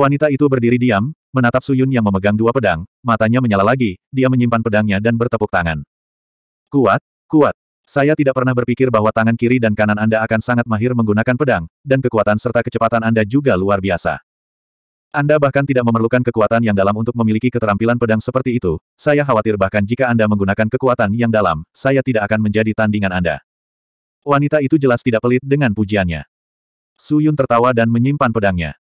Wanita itu berdiri diam, menatap Suyun yang memegang dua pedang, matanya menyala lagi, dia menyimpan pedangnya dan bertepuk tangan. Kuat, kuat. Saya tidak pernah berpikir bahwa tangan kiri dan kanan Anda akan sangat mahir menggunakan pedang, dan kekuatan serta kecepatan Anda juga luar biasa. Anda bahkan tidak memerlukan kekuatan yang dalam untuk memiliki keterampilan pedang seperti itu. Saya khawatir bahkan jika Anda menggunakan kekuatan yang dalam, saya tidak akan menjadi tandingan Anda. Wanita itu jelas tidak pelit dengan pujiannya. Suyun tertawa dan menyimpan pedangnya.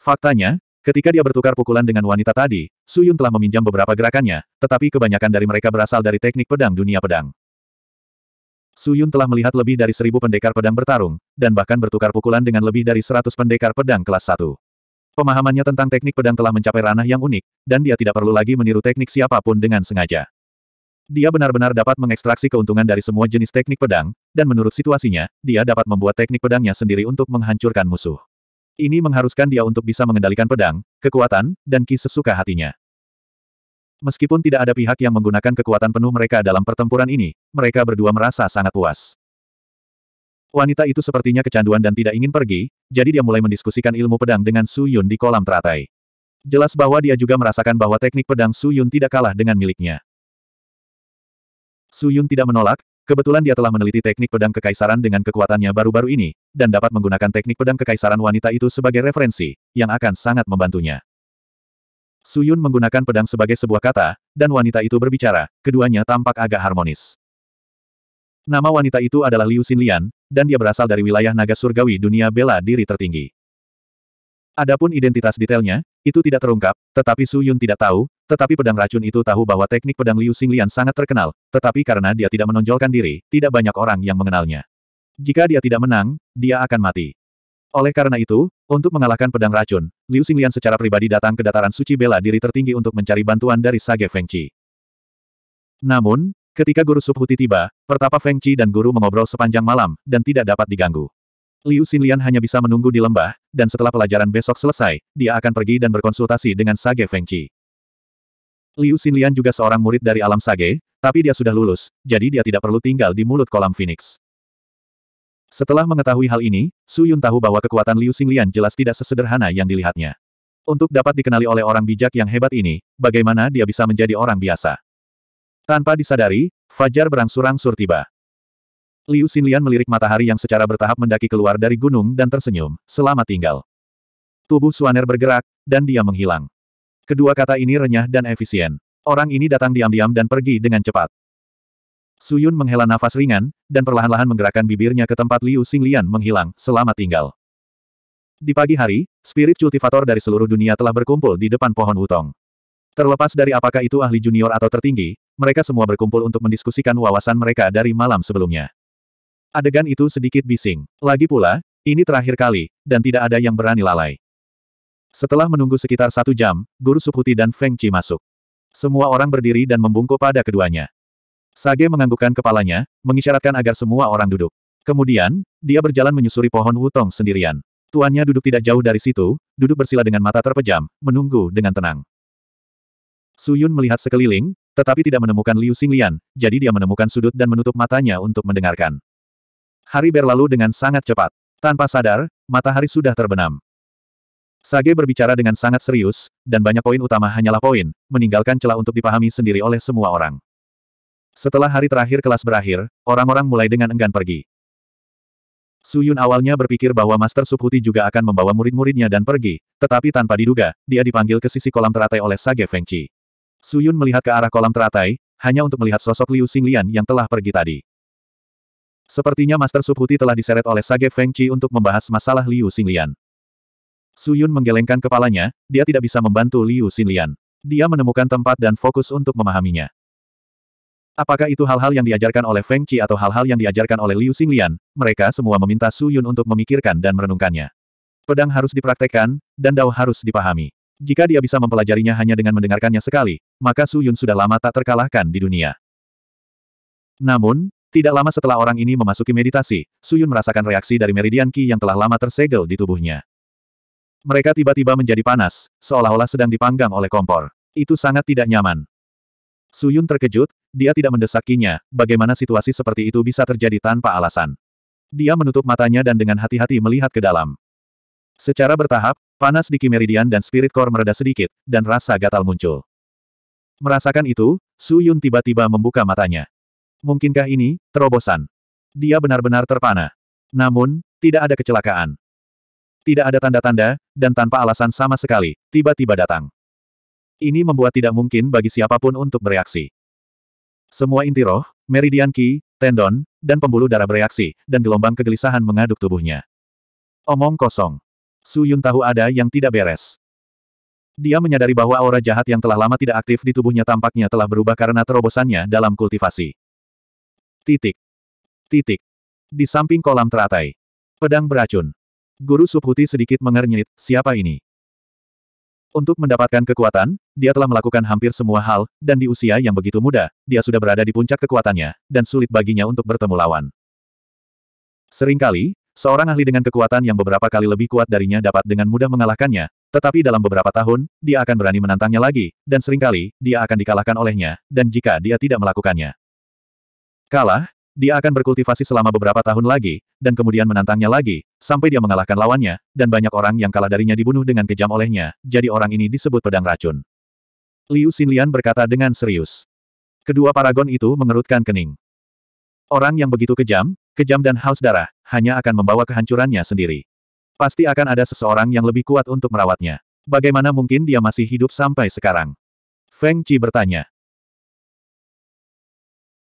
Faktanya, ketika dia bertukar pukulan dengan wanita tadi, Suyun telah meminjam beberapa gerakannya, tetapi kebanyakan dari mereka berasal dari teknik pedang dunia pedang. Suyun telah melihat lebih dari seribu pendekar pedang bertarung, dan bahkan bertukar pukulan dengan lebih dari seratus pendekar pedang kelas satu. Pemahamannya tentang teknik pedang telah mencapai ranah yang unik, dan dia tidak perlu lagi meniru teknik siapapun dengan sengaja. Dia benar-benar dapat mengekstraksi keuntungan dari semua jenis teknik pedang, dan menurut situasinya, dia dapat membuat teknik pedangnya sendiri untuk menghancurkan musuh. Ini mengharuskan dia untuk bisa mengendalikan pedang, kekuatan, dan ki sesuka hatinya. Meskipun tidak ada pihak yang menggunakan kekuatan penuh mereka dalam pertempuran ini, mereka berdua merasa sangat puas. Wanita itu sepertinya kecanduan dan tidak ingin pergi, jadi dia mulai mendiskusikan ilmu pedang dengan Su Yun di kolam teratai. Jelas bahwa dia juga merasakan bahwa teknik pedang Su Yun tidak kalah dengan miliknya. Su Yun tidak menolak, Kebetulan dia telah meneliti teknik pedang kekaisaran dengan kekuatannya baru-baru ini, dan dapat menggunakan teknik pedang kekaisaran wanita itu sebagai referensi, yang akan sangat membantunya. Suyun menggunakan pedang sebagai sebuah kata, dan wanita itu berbicara, keduanya tampak agak harmonis. Nama wanita itu adalah Liu Xinlian, dan dia berasal dari wilayah naga surgawi dunia bela diri tertinggi. Adapun identitas detailnya, itu tidak terungkap, tetapi Su Yun tidak tahu, tetapi pedang racun itu tahu bahwa teknik pedang Liu Xinglian sangat terkenal, tetapi karena dia tidak menonjolkan diri, tidak banyak orang yang mengenalnya. Jika dia tidak menang, dia akan mati. Oleh karena itu, untuk mengalahkan pedang racun, Liu Xinglian secara pribadi datang ke dataran suci bela diri tertinggi untuk mencari bantuan dari Sage Feng Qi. Namun, ketika Guru Subhuti tiba, pertapa Feng Qi dan Guru mengobrol sepanjang malam, dan tidak dapat diganggu. Liu Xinlian hanya bisa menunggu di lembah, dan setelah pelajaran besok selesai, dia akan pergi dan berkonsultasi dengan Sage Fengqi. Liu Xinlian juga seorang murid dari alam Sage, tapi dia sudah lulus, jadi dia tidak perlu tinggal di mulut kolam Phoenix. Setelah mengetahui hal ini, Su Yun tahu bahwa kekuatan Liu Xinglian jelas tidak sesederhana yang dilihatnya. Untuk dapat dikenali oleh orang bijak yang hebat ini, bagaimana dia bisa menjadi orang biasa? Tanpa disadari, Fajar berangsur-angsur tiba. Liu Xinlian melirik matahari yang secara bertahap mendaki keluar dari gunung dan tersenyum, selamat tinggal. Tubuh Suaner bergerak, dan dia menghilang. Kedua kata ini renyah dan efisien. Orang ini datang diam-diam dan pergi dengan cepat. Suyun menghela nafas ringan, dan perlahan-lahan menggerakkan bibirnya ke tempat Liu Xinlian menghilang, selamat tinggal. Di pagi hari, spirit kultivator dari seluruh dunia telah berkumpul di depan pohon utong. Terlepas dari apakah itu ahli junior atau tertinggi, mereka semua berkumpul untuk mendiskusikan wawasan mereka dari malam sebelumnya. Adegan itu sedikit bising. Lagi pula, ini terakhir kali, dan tidak ada yang berani lalai. Setelah menunggu sekitar satu jam, Guru Subhuti dan Feng Qi masuk. Semua orang berdiri dan membungkuk pada keduanya. Sage menganggukkan kepalanya, mengisyaratkan agar semua orang duduk. Kemudian, dia berjalan menyusuri pohon wutong sendirian. Tuannya duduk tidak jauh dari situ, duduk bersila dengan mata terpejam, menunggu dengan tenang. Suyun melihat sekeliling, tetapi tidak menemukan Liu Xinglian, jadi dia menemukan sudut dan menutup matanya untuk mendengarkan. Hari berlalu dengan sangat cepat. Tanpa sadar, matahari sudah terbenam. Sage berbicara dengan sangat serius, dan banyak poin utama hanyalah poin, meninggalkan celah untuk dipahami sendiri oleh semua orang. Setelah hari terakhir kelas berakhir, orang-orang mulai dengan enggan pergi. Suyun awalnya berpikir bahwa Master Subhuti juga akan membawa murid-muridnya dan pergi, tetapi tanpa diduga, dia dipanggil ke sisi kolam teratai oleh Sage Fengqi. Suyun melihat ke arah kolam teratai, hanya untuk melihat sosok Liu Xinglian yang telah pergi tadi. Sepertinya Master Subhuti telah diseret oleh Sage Feng Qi untuk membahas masalah Liu Xinlian. Yun menggelengkan kepalanya, dia tidak bisa membantu Liu Xinlian. Dia menemukan tempat dan fokus untuk memahaminya. Apakah itu hal-hal yang diajarkan oleh Feng Qi atau hal-hal yang diajarkan oleh Liu Xinlian, mereka semua meminta Su Yun untuk memikirkan dan merenungkannya. Pedang harus dipraktekkan, dan dao harus dipahami. Jika dia bisa mempelajarinya hanya dengan mendengarkannya sekali, maka Su Yun sudah lama tak terkalahkan di dunia. Namun, tidak lama setelah orang ini memasuki meditasi, Suyun merasakan reaksi dari meridian Qi yang telah lama tersegel di tubuhnya. Mereka tiba-tiba menjadi panas, seolah-olah sedang dipanggang oleh kompor. Itu sangat tidak nyaman. Suyun terkejut, dia tidak mendesakinya, bagaimana situasi seperti itu bisa terjadi tanpa alasan. Dia menutup matanya dan dengan hati-hati melihat ke dalam. Secara bertahap, panas di Kimeridian dan Spirit Core mereda sedikit, dan rasa gatal muncul. Merasakan itu, Suyun tiba-tiba membuka matanya. Mungkinkah ini, terobosan? Dia benar-benar terpana. Namun, tidak ada kecelakaan. Tidak ada tanda-tanda, dan tanpa alasan sama sekali, tiba-tiba datang. Ini membuat tidak mungkin bagi siapapun untuk bereaksi. Semua inti roh, meridian ki, tendon, dan pembuluh darah bereaksi, dan gelombang kegelisahan mengaduk tubuhnya. Omong kosong. Su Yun tahu ada yang tidak beres. Dia menyadari bahwa aura jahat yang telah lama tidak aktif di tubuhnya tampaknya telah berubah karena terobosannya dalam kultivasi. Titik. Titik. Di samping kolam teratai. Pedang beracun. Guru Subhuti sedikit mengernyit, siapa ini? Untuk mendapatkan kekuatan, dia telah melakukan hampir semua hal, dan di usia yang begitu muda, dia sudah berada di puncak kekuatannya, dan sulit baginya untuk bertemu lawan. Seringkali, seorang ahli dengan kekuatan yang beberapa kali lebih kuat darinya dapat dengan mudah mengalahkannya, tetapi dalam beberapa tahun, dia akan berani menantangnya lagi, dan seringkali, dia akan dikalahkan olehnya, dan jika dia tidak melakukannya. Kalah, dia akan berkultivasi selama beberapa tahun lagi, dan kemudian menantangnya lagi, sampai dia mengalahkan lawannya, dan banyak orang yang kalah darinya dibunuh dengan kejam olehnya, jadi orang ini disebut pedang racun. Liu Xinlian berkata dengan serius. Kedua paragon itu mengerutkan kening. Orang yang begitu kejam, kejam dan haus darah, hanya akan membawa kehancurannya sendiri. Pasti akan ada seseorang yang lebih kuat untuk merawatnya. Bagaimana mungkin dia masih hidup sampai sekarang? Feng Qi bertanya.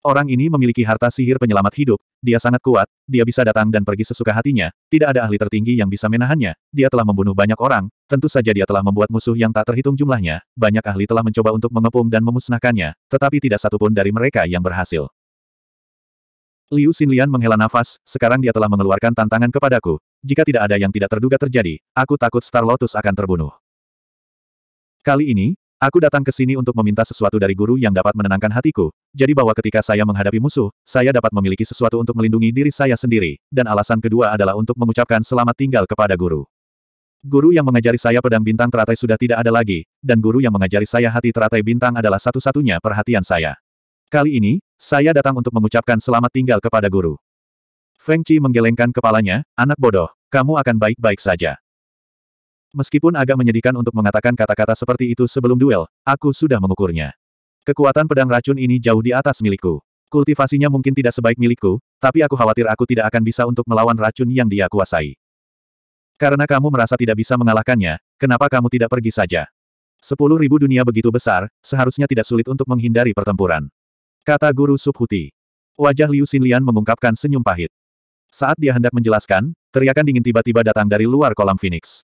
Orang ini memiliki harta sihir penyelamat hidup, dia sangat kuat, dia bisa datang dan pergi sesuka hatinya, tidak ada ahli tertinggi yang bisa menahannya, dia telah membunuh banyak orang, tentu saja dia telah membuat musuh yang tak terhitung jumlahnya, banyak ahli telah mencoba untuk mengepung dan memusnahkannya, tetapi tidak satupun dari mereka yang berhasil. Liu Xinlian menghela nafas, sekarang dia telah mengeluarkan tantangan kepadaku. Jika tidak ada yang tidak terduga terjadi, aku takut Star Lotus akan terbunuh. Kali ini, Aku datang ke sini untuk meminta sesuatu dari guru yang dapat menenangkan hatiku, jadi bahwa ketika saya menghadapi musuh, saya dapat memiliki sesuatu untuk melindungi diri saya sendiri, dan alasan kedua adalah untuk mengucapkan selamat tinggal kepada guru. Guru yang mengajari saya pedang bintang teratai sudah tidak ada lagi, dan guru yang mengajari saya hati teratai bintang adalah satu-satunya perhatian saya. Kali ini, saya datang untuk mengucapkan selamat tinggal kepada guru. Feng Chi menggelengkan kepalanya, anak bodoh, kamu akan baik-baik saja. Meskipun agak menyedihkan untuk mengatakan kata-kata seperti itu sebelum duel, aku sudah mengukurnya. Kekuatan pedang racun ini jauh di atas milikku. Kultivasinya mungkin tidak sebaik milikku, tapi aku khawatir aku tidak akan bisa untuk melawan racun yang dia kuasai. Karena kamu merasa tidak bisa mengalahkannya, kenapa kamu tidak pergi saja? Sepuluh ribu dunia begitu besar, seharusnya tidak sulit untuk menghindari pertempuran. Kata Guru Subhuti. Wajah Liu Xinlian mengungkapkan senyum pahit. Saat dia hendak menjelaskan, teriakan dingin tiba-tiba datang dari luar kolam Phoenix.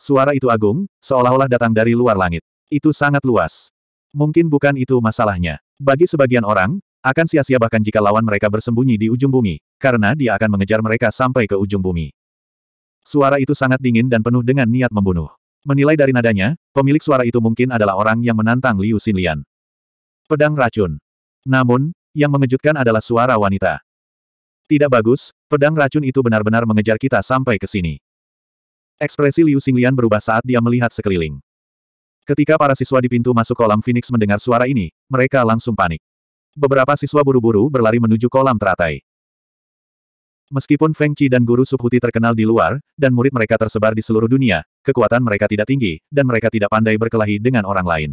Suara itu agung, seolah-olah datang dari luar langit. Itu sangat luas. Mungkin bukan itu masalahnya. Bagi sebagian orang, akan sia-sia bahkan jika lawan mereka bersembunyi di ujung bumi, karena dia akan mengejar mereka sampai ke ujung bumi. Suara itu sangat dingin dan penuh dengan niat membunuh. Menilai dari nadanya, pemilik suara itu mungkin adalah orang yang menantang Liu Xinlian. Pedang racun. Namun, yang mengejutkan adalah suara wanita. Tidak bagus, pedang racun itu benar-benar mengejar kita sampai ke sini. Ekspresi Liu Xinglian berubah saat dia melihat sekeliling. Ketika para siswa di pintu masuk kolam Phoenix mendengar suara ini, mereka langsung panik. Beberapa siswa buru-buru berlari menuju kolam teratai. Meskipun Feng Qi dan guru subhuti terkenal di luar, dan murid mereka tersebar di seluruh dunia, kekuatan mereka tidak tinggi, dan mereka tidak pandai berkelahi dengan orang lain.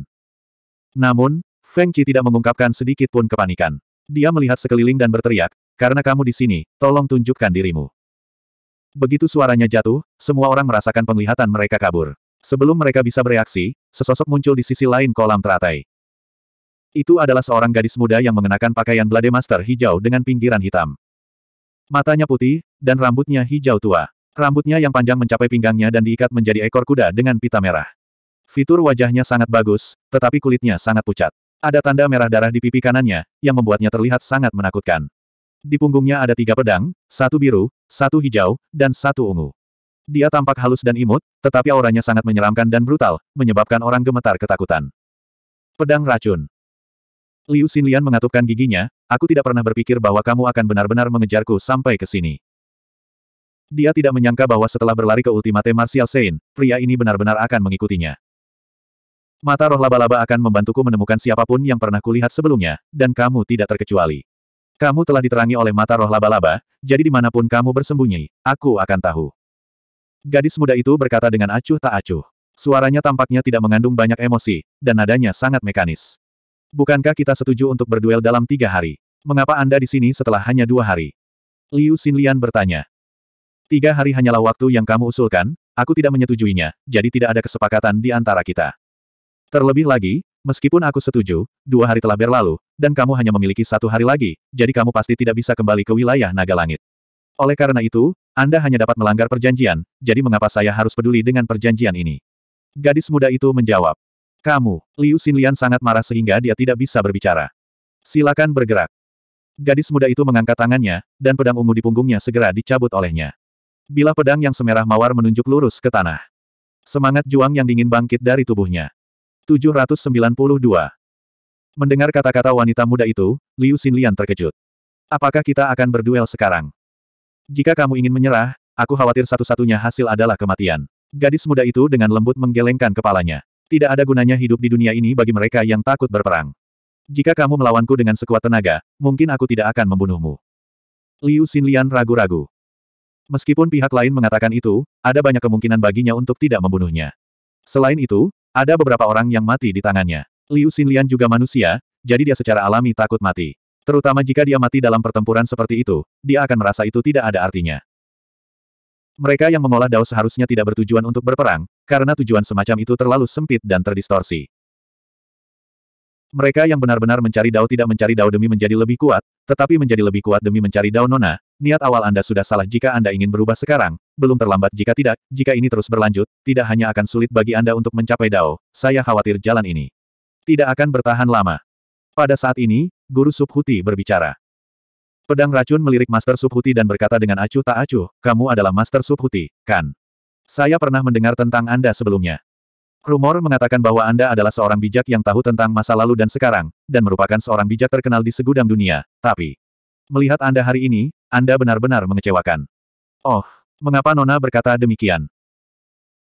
Namun, Feng Qi tidak mengungkapkan sedikit pun kepanikan. Dia melihat sekeliling dan berteriak, karena kamu di sini, tolong tunjukkan dirimu. Begitu suaranya jatuh, semua orang merasakan penglihatan mereka kabur. Sebelum mereka bisa bereaksi, sesosok muncul di sisi lain kolam teratai. Itu adalah seorang gadis muda yang mengenakan pakaian blade master hijau dengan pinggiran hitam. Matanya putih, dan rambutnya hijau tua. Rambutnya yang panjang mencapai pinggangnya dan diikat menjadi ekor kuda dengan pita merah. Fitur wajahnya sangat bagus, tetapi kulitnya sangat pucat. Ada tanda merah darah di pipi kanannya, yang membuatnya terlihat sangat menakutkan. Di punggungnya ada tiga pedang, satu biru, satu hijau, dan satu ungu. Dia tampak halus dan imut, tetapi auranya sangat menyeramkan dan brutal, menyebabkan orang gemetar ketakutan. Pedang racun. Liu Xinlian mengatupkan giginya, aku tidak pernah berpikir bahwa kamu akan benar-benar mengejarku sampai ke sini. Dia tidak menyangka bahwa setelah berlari ke ultimate Martial Sein, pria ini benar-benar akan mengikutinya. Mata roh laba-laba akan membantuku menemukan siapapun yang pernah kulihat sebelumnya, dan kamu tidak terkecuali. Kamu telah diterangi oleh mata roh laba-laba, jadi dimanapun kamu bersembunyi, aku akan tahu. Gadis muda itu berkata dengan acuh tak acuh. Suaranya tampaknya tidak mengandung banyak emosi, dan nadanya sangat mekanis. Bukankah kita setuju untuk berduel dalam tiga hari? Mengapa Anda di sini setelah hanya dua hari? Liu Xinlian bertanya. Tiga hari hanyalah waktu yang kamu usulkan, aku tidak menyetujuinya, jadi tidak ada kesepakatan di antara kita. Terlebih lagi, Meskipun aku setuju, dua hari telah berlalu, dan kamu hanya memiliki satu hari lagi, jadi kamu pasti tidak bisa kembali ke wilayah naga langit. Oleh karena itu, Anda hanya dapat melanggar perjanjian, jadi mengapa saya harus peduli dengan perjanjian ini? Gadis muda itu menjawab. Kamu, Liu Xinlian sangat marah sehingga dia tidak bisa berbicara. Silakan bergerak. Gadis muda itu mengangkat tangannya, dan pedang ungu di punggungnya segera dicabut olehnya. Bila pedang yang semerah mawar menunjuk lurus ke tanah. Semangat juang yang dingin bangkit dari tubuhnya. 792. Mendengar kata-kata wanita muda itu, Liu Xinlian terkejut. Apakah kita akan berduel sekarang? Jika kamu ingin menyerah, aku khawatir satu-satunya hasil adalah kematian. Gadis muda itu dengan lembut menggelengkan kepalanya. Tidak ada gunanya hidup di dunia ini bagi mereka yang takut berperang. Jika kamu melawanku dengan sekuat tenaga, mungkin aku tidak akan membunuhmu. Liu Xinlian ragu-ragu. Meskipun pihak lain mengatakan itu, ada banyak kemungkinan baginya untuk tidak membunuhnya. Selain itu, ada beberapa orang yang mati di tangannya. Liu Xinlian juga manusia, jadi dia secara alami takut mati. Terutama jika dia mati dalam pertempuran seperti itu, dia akan merasa itu tidak ada artinya. Mereka yang mengolah Dao seharusnya tidak bertujuan untuk berperang, karena tujuan semacam itu terlalu sempit dan terdistorsi. Mereka yang benar-benar mencari Dao tidak mencari Dao demi menjadi lebih kuat, tetapi menjadi lebih kuat demi mencari Dao Nona, Niat awal Anda sudah salah jika Anda ingin berubah sekarang, belum terlambat jika tidak, jika ini terus berlanjut, tidak hanya akan sulit bagi Anda untuk mencapai Dao, saya khawatir jalan ini. Tidak akan bertahan lama. Pada saat ini, Guru Subhuti berbicara. Pedang racun melirik Master Subhuti dan berkata dengan acuh tak acuh, kamu adalah Master Subhuti, kan? Saya pernah mendengar tentang Anda sebelumnya. Rumor mengatakan bahwa Anda adalah seorang bijak yang tahu tentang masa lalu dan sekarang, dan merupakan seorang bijak terkenal di segudang dunia, tapi... Melihat Anda hari ini, Anda benar-benar mengecewakan. Oh, mengapa Nona berkata demikian?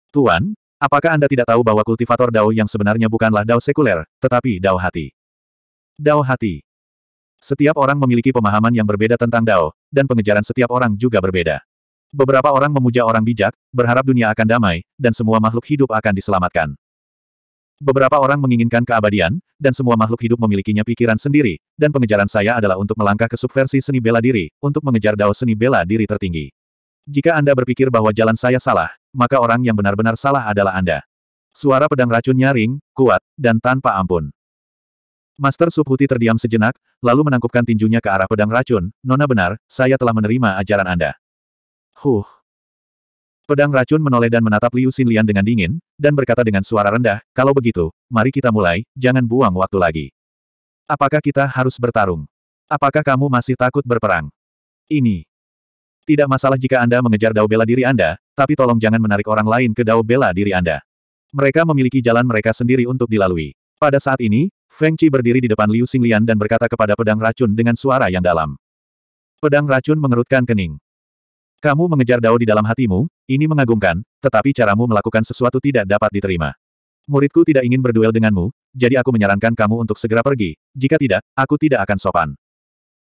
Tuan, apakah Anda tidak tahu bahwa kultivator dao yang sebenarnya bukanlah dao sekuler, tetapi dao hati? Dao hati. Setiap orang memiliki pemahaman yang berbeda tentang dao, dan pengejaran setiap orang juga berbeda. Beberapa orang memuja orang bijak, berharap dunia akan damai, dan semua makhluk hidup akan diselamatkan. Beberapa orang menginginkan keabadian, dan semua makhluk hidup memilikinya pikiran sendiri, dan pengejaran saya adalah untuk melangkah ke subversi seni bela diri, untuk mengejar dao seni bela diri tertinggi. Jika Anda berpikir bahwa jalan saya salah, maka orang yang benar-benar salah adalah Anda. Suara pedang racun nyaring, kuat, dan tanpa ampun. Master Subhuti terdiam sejenak, lalu menangkupkan tinjunya ke arah pedang racun, Nona benar, saya telah menerima ajaran Anda. Huh, Pedang racun menoleh dan menatap Liu Xinlian dengan dingin, dan berkata dengan suara rendah, kalau begitu, mari kita mulai, jangan buang waktu lagi. Apakah kita harus bertarung? Apakah kamu masih takut berperang? Ini. Tidak masalah jika Anda mengejar dao bela diri Anda, tapi tolong jangan menarik orang lain ke dao bela diri Anda. Mereka memiliki jalan mereka sendiri untuk dilalui. Pada saat ini, Feng Chi berdiri di depan Liu Xinglian dan berkata kepada pedang racun dengan suara yang dalam. Pedang racun mengerutkan kening. Kamu mengejar Dao di dalam hatimu, ini mengagumkan, tetapi caramu melakukan sesuatu tidak dapat diterima. Muridku tidak ingin berduel denganmu, jadi aku menyarankan kamu untuk segera pergi, jika tidak, aku tidak akan sopan.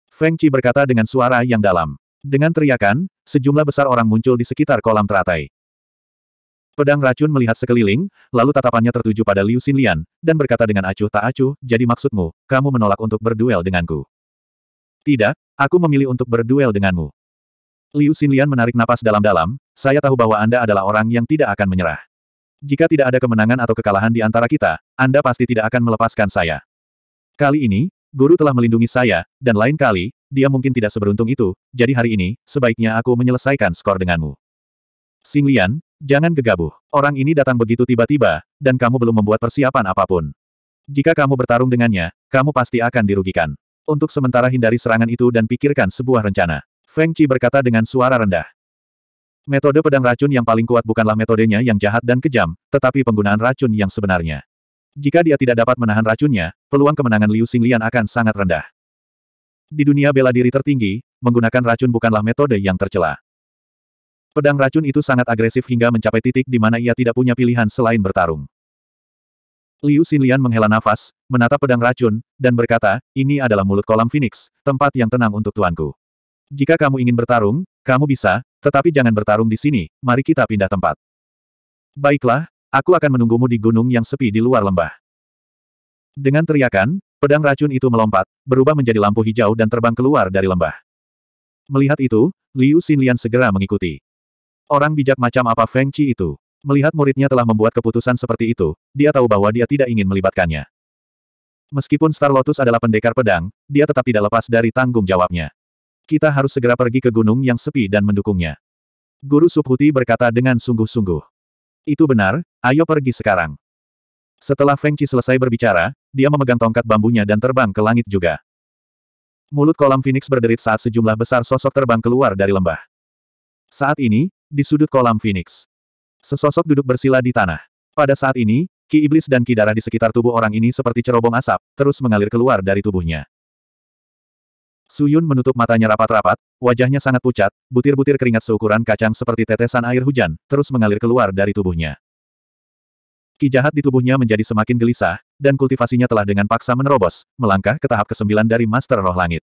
Feng Qi berkata dengan suara yang dalam. Dengan teriakan, sejumlah besar orang muncul di sekitar kolam teratai. Pedang racun melihat sekeliling, lalu tatapannya tertuju pada Liu Xinlian, dan berkata dengan acuh tak acuh, jadi maksudmu, kamu menolak untuk berduel denganku. Tidak, aku memilih untuk berduel denganmu. Liu Xinlian menarik napas dalam-dalam, saya tahu bahwa Anda adalah orang yang tidak akan menyerah. Jika tidak ada kemenangan atau kekalahan di antara kita, Anda pasti tidak akan melepaskan saya. Kali ini, guru telah melindungi saya, dan lain kali, dia mungkin tidak seberuntung itu, jadi hari ini, sebaiknya aku menyelesaikan skor denganmu. Xinlian, jangan gegabah. Orang ini datang begitu tiba-tiba, dan kamu belum membuat persiapan apapun. Jika kamu bertarung dengannya, kamu pasti akan dirugikan. Untuk sementara hindari serangan itu dan pikirkan sebuah rencana. Feng Qi berkata dengan suara rendah. Metode pedang racun yang paling kuat bukanlah metodenya yang jahat dan kejam, tetapi penggunaan racun yang sebenarnya. Jika dia tidak dapat menahan racunnya, peluang kemenangan Liu Xinglian akan sangat rendah. Di dunia bela diri tertinggi, menggunakan racun bukanlah metode yang tercela. Pedang racun itu sangat agresif hingga mencapai titik di mana ia tidak punya pilihan selain bertarung. Liu Xinlian menghela nafas, menatap pedang racun, dan berkata, ini adalah mulut kolam Phoenix, tempat yang tenang untuk tuanku. Jika kamu ingin bertarung, kamu bisa, tetapi jangan bertarung di sini, mari kita pindah tempat. Baiklah, aku akan menunggumu di gunung yang sepi di luar lembah. Dengan teriakan, pedang racun itu melompat, berubah menjadi lampu hijau dan terbang keluar dari lembah. Melihat itu, Liu Xinlian segera mengikuti. Orang bijak macam apa Feng Qi itu? Melihat muridnya telah membuat keputusan seperti itu, dia tahu bahwa dia tidak ingin melibatkannya. Meskipun Star Lotus adalah pendekar pedang, dia tetap tidak lepas dari tanggung jawabnya kita harus segera pergi ke gunung yang sepi dan mendukungnya. Guru Subhuti berkata dengan sungguh-sungguh. Itu benar, ayo pergi sekarang. Setelah Feng Qi selesai berbicara, dia memegang tongkat bambunya dan terbang ke langit juga. Mulut kolam Phoenix berderit saat sejumlah besar sosok terbang keluar dari lembah. Saat ini, di sudut kolam Phoenix, sesosok duduk bersila di tanah. Pada saat ini, ki iblis dan ki darah di sekitar tubuh orang ini seperti cerobong asap, terus mengalir keluar dari tubuhnya. Suyun menutup matanya rapat-rapat, wajahnya sangat pucat, butir-butir keringat seukuran kacang seperti tetesan air hujan, terus mengalir keluar dari tubuhnya. Ki jahat di tubuhnya menjadi semakin gelisah, dan kultivasinya telah dengan paksa menerobos, melangkah ke tahap kesembilan dari Master Roh Langit.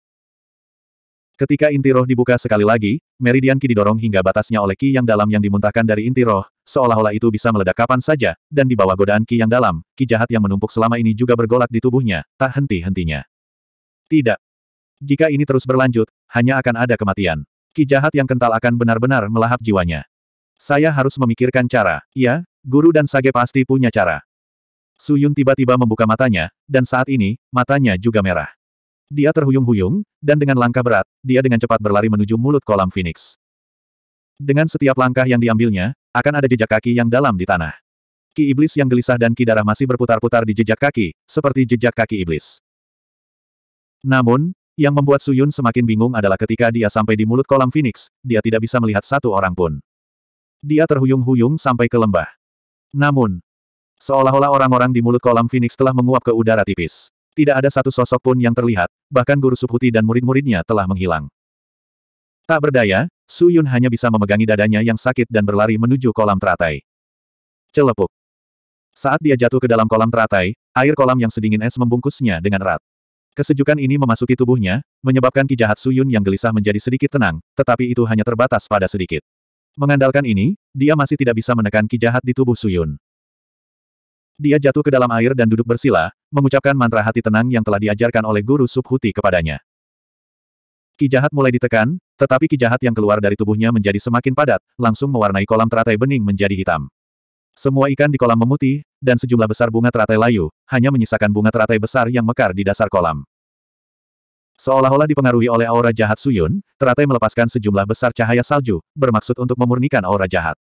Ketika inti roh dibuka sekali lagi, meridian ki didorong hingga batasnya oleh ki yang dalam yang dimuntahkan dari inti roh, seolah-olah itu bisa meledak kapan saja, dan di bawah godaan ki yang dalam, ki jahat yang menumpuk selama ini juga bergolak di tubuhnya, tak henti-hentinya. Tidak. Jika ini terus berlanjut, hanya akan ada kematian. Ki jahat yang kental akan benar-benar melahap jiwanya. Saya harus memikirkan cara. Ya, guru dan sage pasti punya cara. Suyun tiba-tiba membuka matanya, dan saat ini, matanya juga merah. Dia terhuyung-huyung, dan dengan langkah berat, dia dengan cepat berlari menuju mulut kolam Phoenix. Dengan setiap langkah yang diambilnya, akan ada jejak kaki yang dalam di tanah. Ki iblis yang gelisah dan ki darah masih berputar-putar di jejak kaki, seperti jejak kaki iblis. Namun, yang membuat Suyun semakin bingung adalah ketika dia sampai di mulut kolam Phoenix, dia tidak bisa melihat satu orang pun. Dia terhuyung-huyung sampai ke lembah. Namun, seolah-olah orang-orang di mulut kolam Phoenix telah menguap ke udara tipis. Tidak ada satu sosok pun yang terlihat, bahkan guru Subhuti dan murid-muridnya telah menghilang. Tak berdaya, Suyun hanya bisa memegangi dadanya yang sakit dan berlari menuju kolam teratai. Celepuk. Saat dia jatuh ke dalam kolam teratai, air kolam yang sedingin es membungkusnya dengan erat. Kesejukan ini memasuki tubuhnya, menyebabkan ki jahat Suyun yang gelisah menjadi sedikit tenang, tetapi itu hanya terbatas pada sedikit. Mengandalkan ini, dia masih tidak bisa menekan ki jahat di tubuh Suyun. Dia jatuh ke dalam air dan duduk bersila, mengucapkan mantra hati tenang yang telah diajarkan oleh guru Subhuti kepadanya. Ki jahat mulai ditekan, tetapi ki jahat yang keluar dari tubuhnya menjadi semakin padat, langsung mewarnai kolam teratai bening menjadi hitam. Semua ikan di kolam memutih, dan sejumlah besar bunga teratai layu, hanya menyisakan bunga teratai besar yang mekar di dasar kolam. Seolah-olah dipengaruhi oleh aura jahat Suyun, teratai melepaskan sejumlah besar cahaya salju, bermaksud untuk memurnikan aura jahat.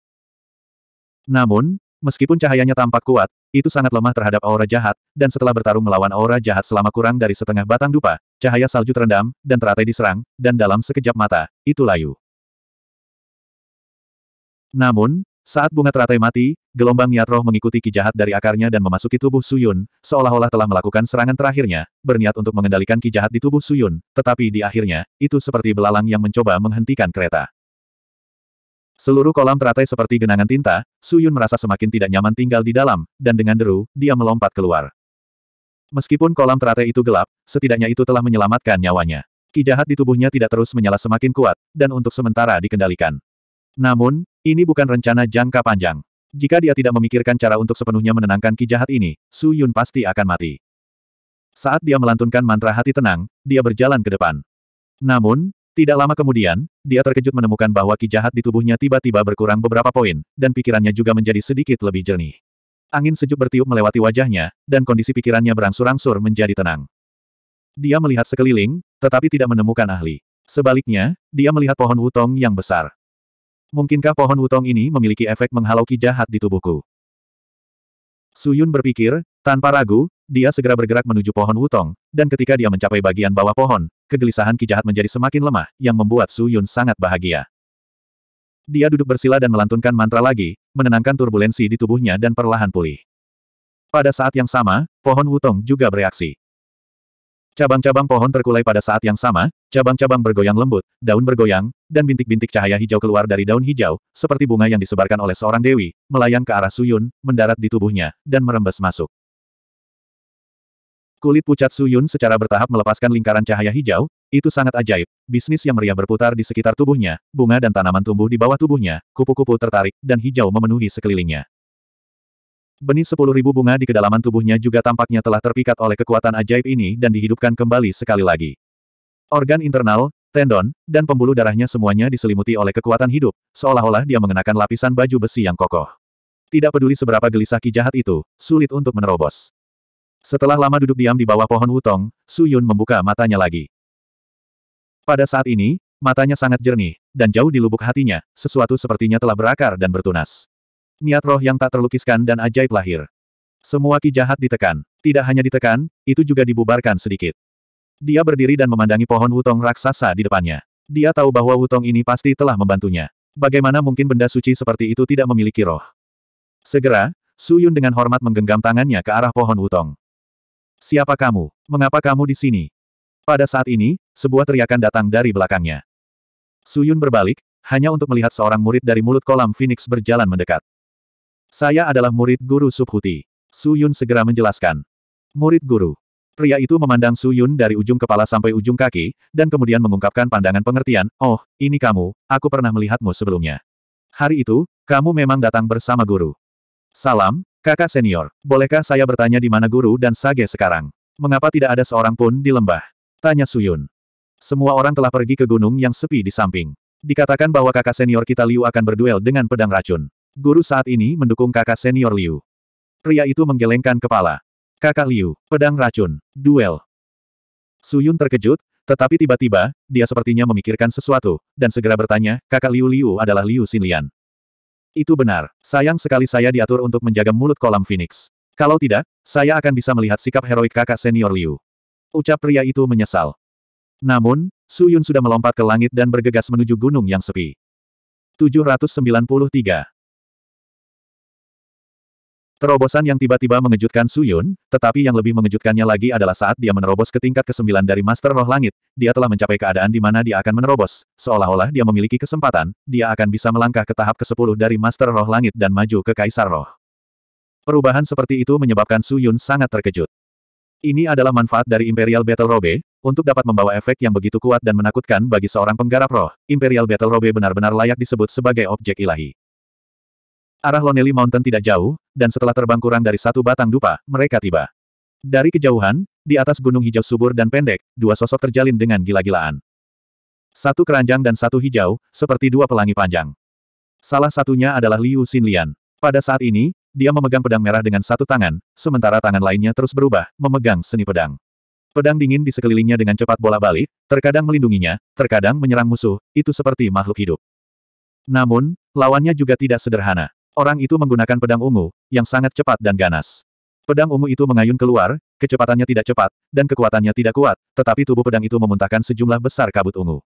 Namun, meskipun cahayanya tampak kuat, itu sangat lemah terhadap aura jahat, dan setelah bertarung melawan aura jahat selama kurang dari setengah batang dupa, cahaya salju terendam, dan teratai diserang, dan dalam sekejap mata, itu layu. Namun, saat bunga teratai mati, gelombang niat roh mengikuti ki jahat dari akarnya dan memasuki tubuh Suyun, seolah-olah telah melakukan serangan terakhirnya, berniat untuk mengendalikan ki jahat di tubuh Suyun, tetapi di akhirnya, itu seperti belalang yang mencoba menghentikan kereta. Seluruh kolam teratai seperti genangan tinta, Suyun merasa semakin tidak nyaman tinggal di dalam, dan dengan deru, dia melompat keluar. Meskipun kolam teratai itu gelap, setidaknya itu telah menyelamatkan nyawanya. Ki jahat di tubuhnya tidak terus menyala semakin kuat, dan untuk sementara dikendalikan. Namun, ini bukan rencana jangka panjang. Jika dia tidak memikirkan cara untuk sepenuhnya menenangkan ki jahat ini, Su Yun pasti akan mati. Saat dia melantunkan mantra hati tenang, dia berjalan ke depan. Namun, tidak lama kemudian, dia terkejut menemukan bahwa ki jahat di tubuhnya tiba-tiba berkurang beberapa poin, dan pikirannya juga menjadi sedikit lebih jernih. Angin sejuk bertiup melewati wajahnya, dan kondisi pikirannya berangsur-angsur menjadi tenang. Dia melihat sekeliling, tetapi tidak menemukan ahli. Sebaliknya, dia melihat pohon wutong yang besar. Mungkinkah pohon wutong ini memiliki efek menghalau ki jahat di tubuhku? Suyun berpikir, tanpa ragu, dia segera bergerak menuju pohon wutong, dan ketika dia mencapai bagian bawah pohon, kegelisahan ki jahat menjadi semakin lemah, yang membuat Suyun sangat bahagia. Dia duduk bersila dan melantunkan mantra lagi, menenangkan turbulensi di tubuhnya dan perlahan pulih. Pada saat yang sama, pohon wutong juga bereaksi. Cabang-cabang pohon terkulai pada saat yang sama, cabang-cabang bergoyang lembut, daun bergoyang, dan bintik-bintik cahaya hijau keluar dari daun hijau, seperti bunga yang disebarkan oleh seorang dewi, melayang ke arah Suyun, mendarat di tubuhnya, dan merembes masuk. Kulit pucat Suyun secara bertahap melepaskan lingkaran cahaya hijau, itu sangat ajaib, bisnis yang meriah berputar di sekitar tubuhnya, bunga dan tanaman tumbuh di bawah tubuhnya, kupu-kupu tertarik, dan hijau memenuhi sekelilingnya. Benih sepuluh ribu bunga di kedalaman tubuhnya juga tampaknya telah terpikat oleh kekuatan ajaib ini dan dihidupkan kembali sekali lagi. Organ internal, tendon, dan pembuluh darahnya semuanya diselimuti oleh kekuatan hidup, seolah-olah dia mengenakan lapisan baju besi yang kokoh. Tidak peduli seberapa gelisah ki jahat itu, sulit untuk menerobos. Setelah lama duduk diam di bawah pohon wutong, Su Yun membuka matanya lagi. Pada saat ini, matanya sangat jernih, dan jauh di lubuk hatinya, sesuatu sepertinya telah berakar dan bertunas. Niat roh yang tak terlukiskan dan ajaib lahir. Semua ki jahat ditekan. Tidak hanya ditekan, itu juga dibubarkan sedikit. Dia berdiri dan memandangi pohon wutong raksasa di depannya. Dia tahu bahwa wutong ini pasti telah membantunya. Bagaimana mungkin benda suci seperti itu tidak memiliki roh? Segera, Su Yun dengan hormat menggenggam tangannya ke arah pohon wutong. Siapa kamu? Mengapa kamu di sini? Pada saat ini, sebuah teriakan datang dari belakangnya. Su Yun berbalik, hanya untuk melihat seorang murid dari mulut kolam Phoenix berjalan mendekat. Saya adalah murid guru Subhuti. Su Yun segera menjelaskan. Murid guru. Pria itu memandang Su Yun dari ujung kepala sampai ujung kaki, dan kemudian mengungkapkan pandangan pengertian, Oh, ini kamu, aku pernah melihatmu sebelumnya. Hari itu, kamu memang datang bersama guru. Salam, kakak senior. Bolehkah saya bertanya di mana guru dan sage sekarang? Mengapa tidak ada seorang pun di lembah? Tanya Su Yun. Semua orang telah pergi ke gunung yang sepi di samping. Dikatakan bahwa kakak senior kita Liu akan berduel dengan pedang racun guru saat ini mendukung kakak senior Liu. Pria itu menggelengkan kepala. Kakak Liu, pedang racun, duel. Suyun terkejut, tetapi tiba-tiba, dia sepertinya memikirkan sesuatu, dan segera bertanya, kakak Liu Liu adalah Liu Xinlian. Itu benar, sayang sekali saya diatur untuk menjaga mulut kolam Phoenix. Kalau tidak, saya akan bisa melihat sikap heroik kakak senior Liu. Ucap pria itu menyesal. Namun, Suyun sudah melompat ke langit dan bergegas menuju gunung yang sepi. 793 Terobosan yang tiba-tiba mengejutkan Su Yun, tetapi yang lebih mengejutkannya lagi adalah saat dia menerobos ke tingkat ke-9 dari Master Roh Langit, dia telah mencapai keadaan di mana dia akan menerobos, seolah-olah dia memiliki kesempatan, dia akan bisa melangkah ke tahap ke-10 dari Master Roh Langit dan maju ke Kaisar Roh. Perubahan seperti itu menyebabkan Su Yun sangat terkejut. Ini adalah manfaat dari Imperial Battle Robe, untuk dapat membawa efek yang begitu kuat dan menakutkan bagi seorang penggarap roh, Imperial Battle Robe benar-benar layak disebut sebagai objek ilahi. Arah Loneli Mountain tidak jauh, dan setelah terbang kurang dari satu batang dupa, mereka tiba. Dari kejauhan, di atas gunung hijau subur dan pendek, dua sosok terjalin dengan gila-gilaan. Satu keranjang dan satu hijau, seperti dua pelangi panjang. Salah satunya adalah Liu Xinlian. Pada saat ini, dia memegang pedang merah dengan satu tangan, sementara tangan lainnya terus berubah, memegang seni pedang. Pedang dingin di sekelilingnya dengan cepat bola balik, terkadang melindunginya, terkadang menyerang musuh, itu seperti makhluk hidup. Namun, lawannya juga tidak sederhana. Orang itu menggunakan pedang ungu, yang sangat cepat dan ganas. Pedang ungu itu mengayun keluar, kecepatannya tidak cepat, dan kekuatannya tidak kuat, tetapi tubuh pedang itu memuntahkan sejumlah besar kabut ungu.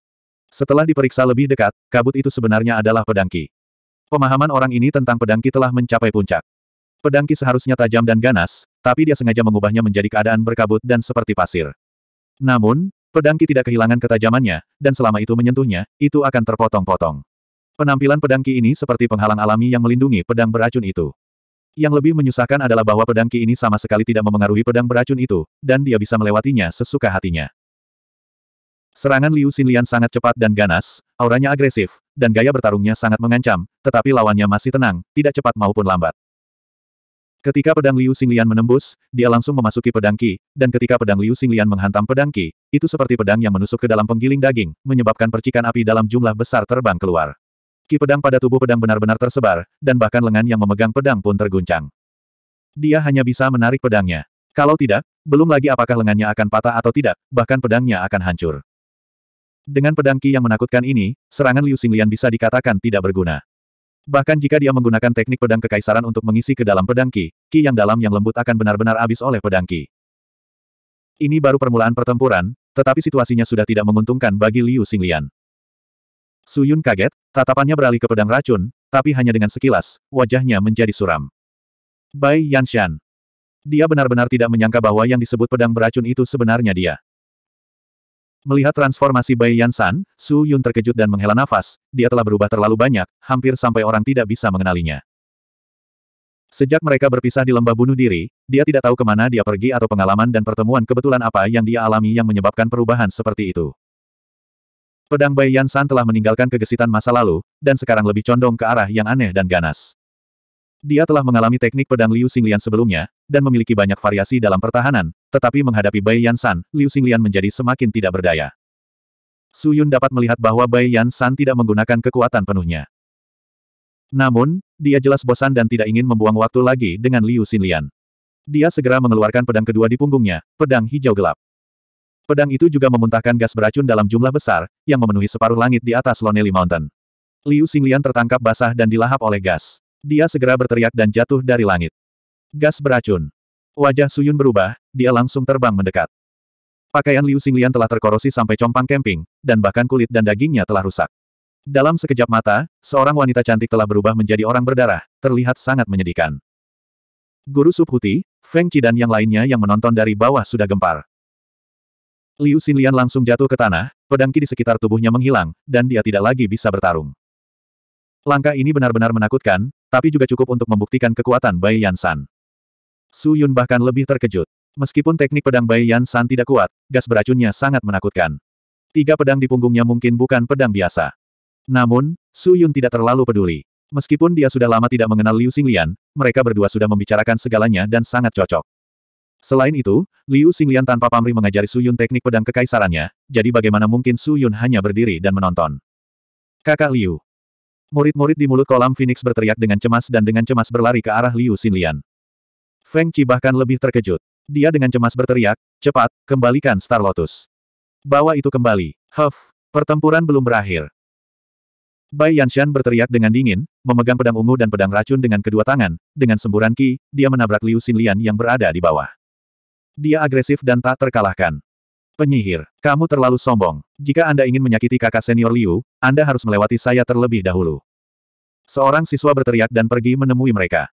Setelah diperiksa lebih dekat, kabut itu sebenarnya adalah pedangki. Pemahaman orang ini tentang pedangki telah mencapai puncak. Pedangki seharusnya tajam dan ganas, tapi dia sengaja mengubahnya menjadi keadaan berkabut dan seperti pasir. Namun, pedangki tidak kehilangan ketajamannya, dan selama itu menyentuhnya, itu akan terpotong-potong. Penampilan pedang Ki ini seperti penghalang alami yang melindungi pedang beracun itu. Yang lebih menyusahkan adalah bahwa pedang Ki ini sama sekali tidak memengaruhi pedang beracun itu, dan dia bisa melewatinya sesuka hatinya. Serangan Liu Xinlian sangat cepat dan ganas, auranya agresif, dan gaya bertarungnya sangat mengancam, tetapi lawannya masih tenang, tidak cepat maupun lambat. Ketika pedang Liu Xinglian menembus, dia langsung memasuki pedang Qi, dan ketika pedang Liu Xinglian menghantam pedang Qi, itu seperti pedang yang menusuk ke dalam penggiling daging, menyebabkan percikan api dalam jumlah besar terbang keluar. Ki pedang pada tubuh pedang benar-benar tersebar, dan bahkan lengan yang memegang pedang pun terguncang. Dia hanya bisa menarik pedangnya. Kalau tidak, belum lagi apakah lengannya akan patah atau tidak, bahkan pedangnya akan hancur. Dengan pedang Ki yang menakutkan ini, serangan Liu Xinglian bisa dikatakan tidak berguna. Bahkan jika dia menggunakan teknik pedang kekaisaran untuk mengisi ke dalam pedang Ki, Ki yang dalam yang lembut akan benar-benar habis oleh pedang Ki. Ini baru permulaan pertempuran, tetapi situasinya sudah tidak menguntungkan bagi Liu Xinglian. Su Yun kaget, tatapannya beralih ke pedang racun, tapi hanya dengan sekilas, wajahnya menjadi suram. Bai Yanshan. Dia benar-benar tidak menyangka bahwa yang disebut pedang beracun itu sebenarnya dia. Melihat transformasi Bai Yanshan, Su Yun terkejut dan menghela nafas, dia telah berubah terlalu banyak, hampir sampai orang tidak bisa mengenalinya. Sejak mereka berpisah di lembah bunuh diri, dia tidak tahu kemana dia pergi atau pengalaman dan pertemuan kebetulan apa yang dia alami yang menyebabkan perubahan seperti itu. Pedang Bai San telah meninggalkan kegesitan masa lalu, dan sekarang lebih condong ke arah yang aneh dan ganas. Dia telah mengalami teknik pedang Liu Xinglian sebelumnya, dan memiliki banyak variasi dalam pertahanan, tetapi menghadapi Bai San, Liu Xinglian menjadi semakin tidak berdaya. Su Yun dapat melihat bahwa Bai San tidak menggunakan kekuatan penuhnya. Namun, dia jelas bosan dan tidak ingin membuang waktu lagi dengan Liu Xinglian. Dia segera mengeluarkan pedang kedua di punggungnya, pedang hijau gelap. Pedang itu juga memuntahkan gas beracun dalam jumlah besar, yang memenuhi separuh langit di atas Lonely Mountain. Liu Xinglian tertangkap basah dan dilahap oleh gas. Dia segera berteriak dan jatuh dari langit. Gas beracun. Wajah Suyun berubah, dia langsung terbang mendekat. Pakaian Liu Xinglian telah terkorosi sampai compang kemping, dan bahkan kulit dan dagingnya telah rusak. Dalam sekejap mata, seorang wanita cantik telah berubah menjadi orang berdarah, terlihat sangat menyedihkan. Guru Subhuti, Feng Qi dan yang lainnya yang menonton dari bawah sudah gempar. Liu Xinlian langsung jatuh ke tanah, pedang ki di sekitar tubuhnya menghilang, dan dia tidak lagi bisa bertarung. Langkah ini benar-benar menakutkan, tapi juga cukup untuk membuktikan kekuatan Bai Yansan. Su Yun bahkan lebih terkejut. Meskipun teknik pedang Bai Yansan tidak kuat, gas beracunnya sangat menakutkan. Tiga pedang di punggungnya mungkin bukan pedang biasa. Namun, Su Yun tidak terlalu peduli. Meskipun dia sudah lama tidak mengenal Liu Xinglian, mereka berdua sudah membicarakan segalanya dan sangat cocok. Selain itu, Liu Xinglian tanpa pamrih mengajari Su Yun teknik pedang kekaisarannya, jadi bagaimana mungkin Su Yun hanya berdiri dan menonton. Kakak Liu. Murid-murid di mulut kolam Phoenix berteriak dengan cemas dan dengan cemas berlari ke arah Liu Xinglian. Feng Qi bahkan lebih terkejut. Dia dengan cemas berteriak, cepat, kembalikan Star Lotus. Bawa itu kembali. Huff, pertempuran belum berakhir. Bai Yanshan berteriak dengan dingin, memegang pedang ungu dan pedang racun dengan kedua tangan, dengan semburan Qi, dia menabrak Liu Xinlian yang berada di bawah. Dia agresif dan tak terkalahkan. Penyihir, kamu terlalu sombong. Jika Anda ingin menyakiti kakak senior Liu, Anda harus melewati saya terlebih dahulu. Seorang siswa berteriak dan pergi menemui mereka.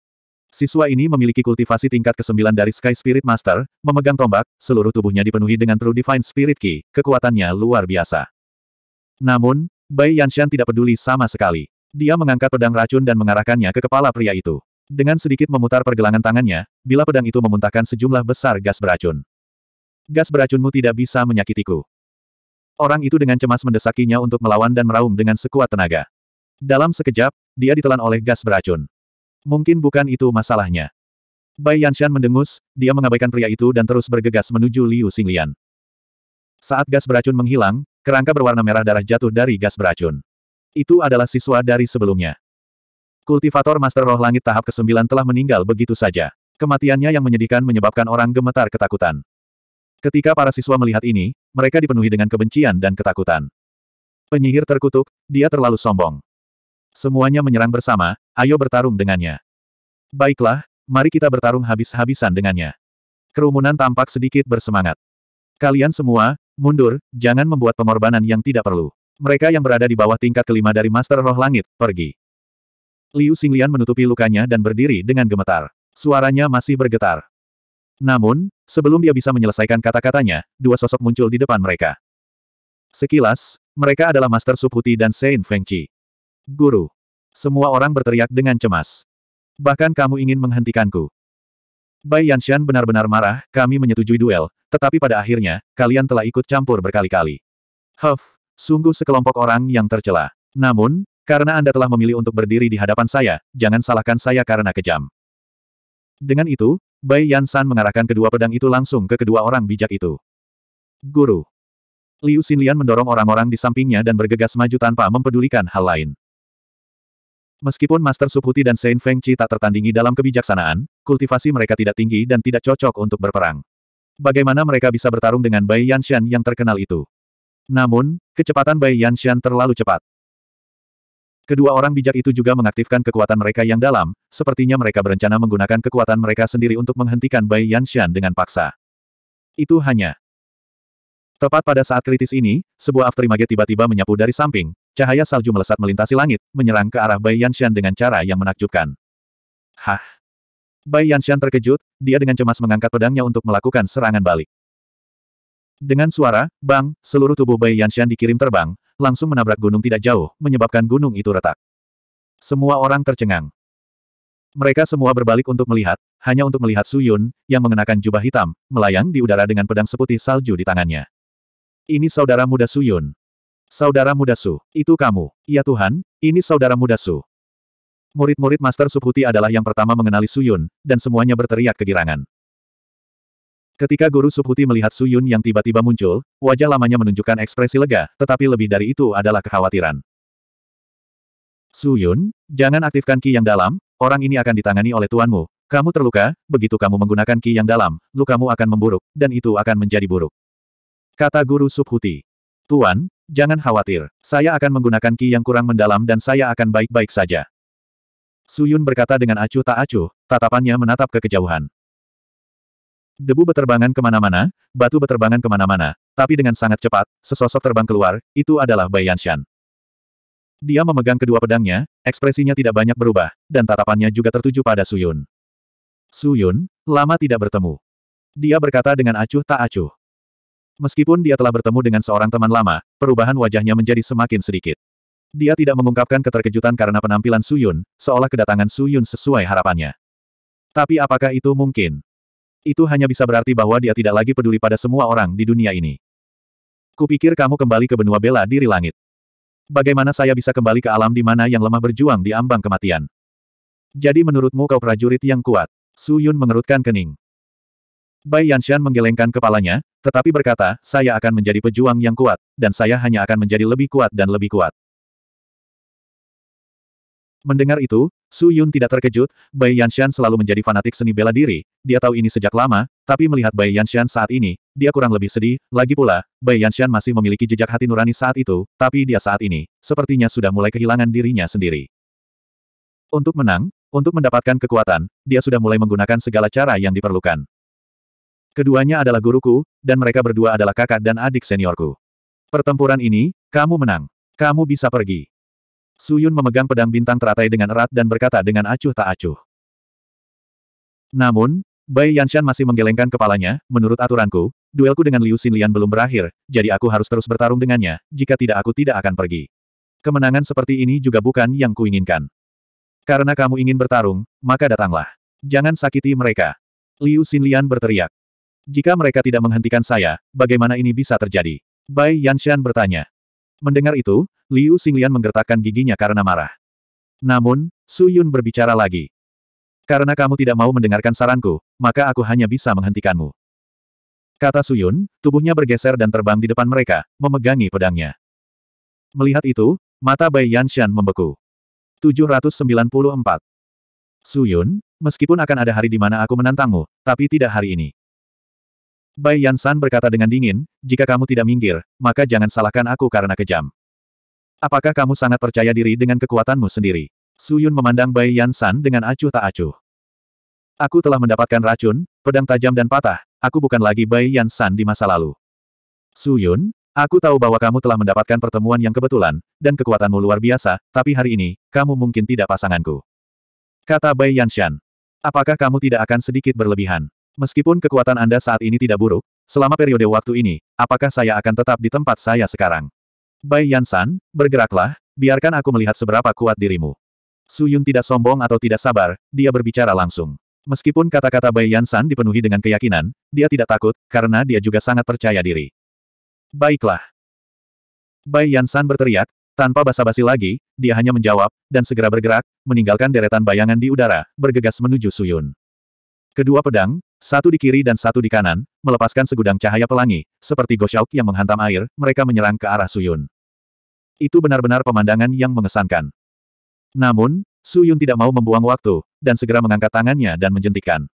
Siswa ini memiliki kultivasi tingkat ke-9 dari Sky Spirit Master, memegang tombak, seluruh tubuhnya dipenuhi dengan True Divine Spirit Key, kekuatannya luar biasa. Namun, Bai Yanshan tidak peduli sama sekali. Dia mengangkat pedang racun dan mengarahkannya ke kepala pria itu. Dengan sedikit memutar pergelangan tangannya, bila pedang itu memuntahkan sejumlah besar gas beracun. Gas beracunmu tidak bisa menyakitiku. Orang itu dengan cemas mendesakinya untuk melawan dan meraung dengan sekuat tenaga. Dalam sekejap, dia ditelan oleh gas beracun. Mungkin bukan itu masalahnya. Bai Yanshan mendengus, dia mengabaikan pria itu dan terus bergegas menuju Liu Xinglian. Saat gas beracun menghilang, kerangka berwarna merah darah jatuh dari gas beracun. Itu adalah siswa dari sebelumnya. Kultivator Master Roh Langit tahap ke-9 telah meninggal begitu saja. Kematiannya yang menyedihkan menyebabkan orang gemetar ketakutan. Ketika para siswa melihat ini, mereka dipenuhi dengan kebencian dan ketakutan. Penyihir terkutuk, dia terlalu sombong. Semuanya menyerang bersama, ayo bertarung dengannya. Baiklah, mari kita bertarung habis-habisan dengannya. Kerumunan tampak sedikit bersemangat. Kalian semua, mundur, jangan membuat pengorbanan yang tidak perlu. Mereka yang berada di bawah tingkat kelima dari Master Roh Langit, pergi. Liu Xinglian menutupi lukanya dan berdiri dengan gemetar. Suaranya masih bergetar. Namun, sebelum dia bisa menyelesaikan kata-katanya, dua sosok muncul di depan mereka. Sekilas, mereka adalah Master Suputi dan Saint Fengqi. Guru. Semua orang berteriak dengan cemas. Bahkan kamu ingin menghentikanku. Bai Yanshan benar-benar marah, kami menyetujui duel, tetapi pada akhirnya, kalian telah ikut campur berkali-kali. Huff, sungguh sekelompok orang yang tercela. Namun, karena Anda telah memilih untuk berdiri di hadapan saya, jangan salahkan saya karena kejam. Dengan itu, Bai Yan San mengarahkan kedua pedang itu langsung ke kedua orang bijak itu. Guru. Liu Xinlian mendorong orang-orang di sampingnya dan bergegas maju tanpa mempedulikan hal lain. Meskipun Master Subhuti dan Saint Feng Chi tak tertandingi dalam kebijaksanaan, kultivasi mereka tidak tinggi dan tidak cocok untuk berperang. Bagaimana mereka bisa bertarung dengan Bai Yanshan yang terkenal itu? Namun, kecepatan Bai Yanshan terlalu cepat. Kedua orang bijak itu juga mengaktifkan kekuatan mereka yang dalam, sepertinya mereka berencana menggunakan kekuatan mereka sendiri untuk menghentikan Bai Yanshan dengan paksa. Itu hanya. Tepat pada saat kritis ini, sebuah aftermage tiba-tiba menyapu dari samping, cahaya salju melesat melintasi langit, menyerang ke arah Bai Yanshan dengan cara yang menakjubkan. Hah! Bai Yanshan terkejut, dia dengan cemas mengangkat pedangnya untuk melakukan serangan balik. Dengan suara, bang, seluruh tubuh Bai Yanshan dikirim terbang, langsung menabrak gunung tidak jauh, menyebabkan gunung itu retak. Semua orang tercengang. Mereka semua berbalik untuk melihat, hanya untuk melihat Su Yun yang mengenakan jubah hitam, melayang di udara dengan pedang seputih salju di tangannya. Ini saudara muda Su Yun. Saudara muda Su, itu kamu. Ya Tuhan, ini saudara muda Su. Murid-murid Master Subhuti adalah yang pertama mengenali Su Yun, dan semuanya berteriak kegirangan. Ketika Guru Subhuti melihat Su Yun yang tiba-tiba muncul, wajah lamanya menunjukkan ekspresi lega, tetapi lebih dari itu adalah kekhawatiran. Suyun, jangan aktifkan Ki yang dalam, orang ini akan ditangani oleh tuanmu. Kamu terluka, begitu kamu menggunakan Ki yang dalam, lukamu akan memburuk, dan itu akan menjadi buruk. Kata Guru Subhuti. Tuan, jangan khawatir, saya akan menggunakan Ki yang kurang mendalam dan saya akan baik-baik saja. Suyun berkata dengan acuh tak acuh, tatapannya menatap ke kejauhan. Debu beterbangan kemana-mana, batu beterbangan kemana-mana, tapi dengan sangat cepat, sesosok terbang keluar, itu adalah Bai Yanshan. Dia memegang kedua pedangnya, ekspresinya tidak banyak berubah, dan tatapannya juga tertuju pada Suyun. Suyun, lama tidak bertemu. Dia berkata dengan acuh tak acuh. Meskipun dia telah bertemu dengan seorang teman lama, perubahan wajahnya menjadi semakin sedikit. Dia tidak mengungkapkan keterkejutan karena penampilan Suyun, seolah kedatangan Suyun sesuai harapannya. Tapi apakah itu mungkin? Itu hanya bisa berarti bahwa dia tidak lagi peduli pada semua orang di dunia ini. Kupikir kamu kembali ke benua bela diri langit. Bagaimana saya bisa kembali ke alam di mana yang lemah berjuang di ambang kematian? Jadi menurutmu kau prajurit yang kuat? Su Yun mengerutkan kening. Bai Yanshan menggelengkan kepalanya, tetapi berkata, saya akan menjadi pejuang yang kuat, dan saya hanya akan menjadi lebih kuat dan lebih kuat. Mendengar itu, Su Yun tidak terkejut, Bai Yanshan selalu menjadi fanatik seni bela diri, dia tahu ini sejak lama, tapi melihat Bai Yanshan saat ini, dia kurang lebih sedih, lagi pula, Bai Yanshan masih memiliki jejak hati nurani saat itu, tapi dia saat ini, sepertinya sudah mulai kehilangan dirinya sendiri. Untuk menang, untuk mendapatkan kekuatan, dia sudah mulai menggunakan segala cara yang diperlukan. Keduanya adalah guruku, dan mereka berdua adalah kakak dan adik seniorku. Pertempuran ini, kamu menang. Kamu bisa pergi. Su Yun memegang pedang bintang teratai dengan erat dan berkata dengan acuh tak acuh. Namun, Bai Yanshan masih menggelengkan kepalanya, menurut aturanku, duelku dengan Liu Xinlian belum berakhir, jadi aku harus terus bertarung dengannya, jika tidak aku tidak akan pergi. Kemenangan seperti ini juga bukan yang kuinginkan. Karena kamu ingin bertarung, maka datanglah. Jangan sakiti mereka. Liu Xinlian berteriak. Jika mereka tidak menghentikan saya, bagaimana ini bisa terjadi? Bai Yanshan bertanya. Mendengar itu, Liu Xinglian menggertakkan giginya karena marah. Namun, Su Yun berbicara lagi. Karena kamu tidak mau mendengarkan saranku, maka aku hanya bisa menghentikanmu. Kata Su Yun, tubuhnya bergeser dan terbang di depan mereka, memegangi pedangnya. Melihat itu, mata Bai Yanshan membeku. 794. Su Yun, meskipun akan ada hari di mana aku menantangmu, tapi tidak hari ini. Bai Yansan berkata dengan dingin, jika kamu tidak minggir, maka jangan salahkan aku karena kejam. Apakah kamu sangat percaya diri dengan kekuatanmu sendiri? Su Yun memandang Bai Yansan dengan acuh tak acuh. Aku telah mendapatkan racun, pedang tajam dan patah, aku bukan lagi Bai Yansan di masa lalu. Su Yun, aku tahu bahwa kamu telah mendapatkan pertemuan yang kebetulan, dan kekuatanmu luar biasa, tapi hari ini, kamu mungkin tidak pasanganku. Kata Bai Yanshan. Apakah kamu tidak akan sedikit berlebihan? Meskipun kekuatan Anda saat ini tidak buruk, selama periode waktu ini, apakah saya akan tetap di tempat saya sekarang? Bai Yansan, bergeraklah, biarkan aku melihat seberapa kuat dirimu. Su Yun tidak sombong atau tidak sabar, dia berbicara langsung. Meskipun kata-kata Bai Yansan dipenuhi dengan keyakinan, dia tidak takut, karena dia juga sangat percaya diri. Baiklah. Bai Yansan berteriak, tanpa basa-basi lagi, dia hanya menjawab, dan segera bergerak, meninggalkan deretan bayangan di udara, bergegas menuju Suyun. Kedua pedang, satu di kiri dan satu di kanan, melepaskan segudang cahaya pelangi, seperti Goshauk yang menghantam air, mereka menyerang ke arah Suyun. Itu benar-benar pemandangan yang mengesankan. Namun, Suyun tidak mau membuang waktu, dan segera mengangkat tangannya dan menjentikan.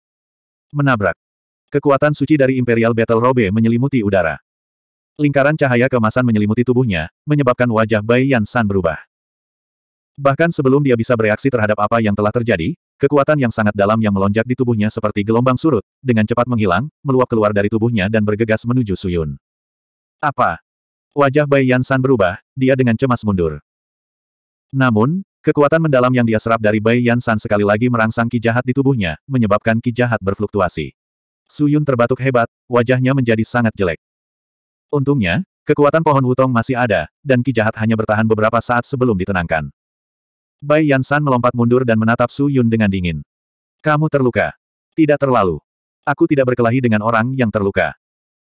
Menabrak. Kekuatan suci dari Imperial Battle Robe menyelimuti udara. Lingkaran cahaya kemasan menyelimuti tubuhnya, menyebabkan wajah Bai Yan San berubah. Bahkan sebelum dia bisa bereaksi terhadap apa yang telah terjadi, kekuatan yang sangat dalam yang melonjak di tubuhnya seperti gelombang surut, dengan cepat menghilang, meluap keluar dari tubuhnya dan bergegas menuju Suyun. Apa? Wajah Bai Yansan berubah, dia dengan cemas mundur. Namun, Kekuatan mendalam yang dia serap dari Bai Yansan sekali lagi merangsang ki jahat di tubuhnya, menyebabkan ki jahat berfluktuasi. Suyun terbatuk hebat, wajahnya menjadi sangat jelek. Untungnya, kekuatan pohon wutong masih ada, dan ki jahat hanya bertahan beberapa saat sebelum ditenangkan. Bai Yansan melompat mundur dan menatap Su Yun dengan dingin. Kamu terluka. Tidak terlalu. Aku tidak berkelahi dengan orang yang terluka.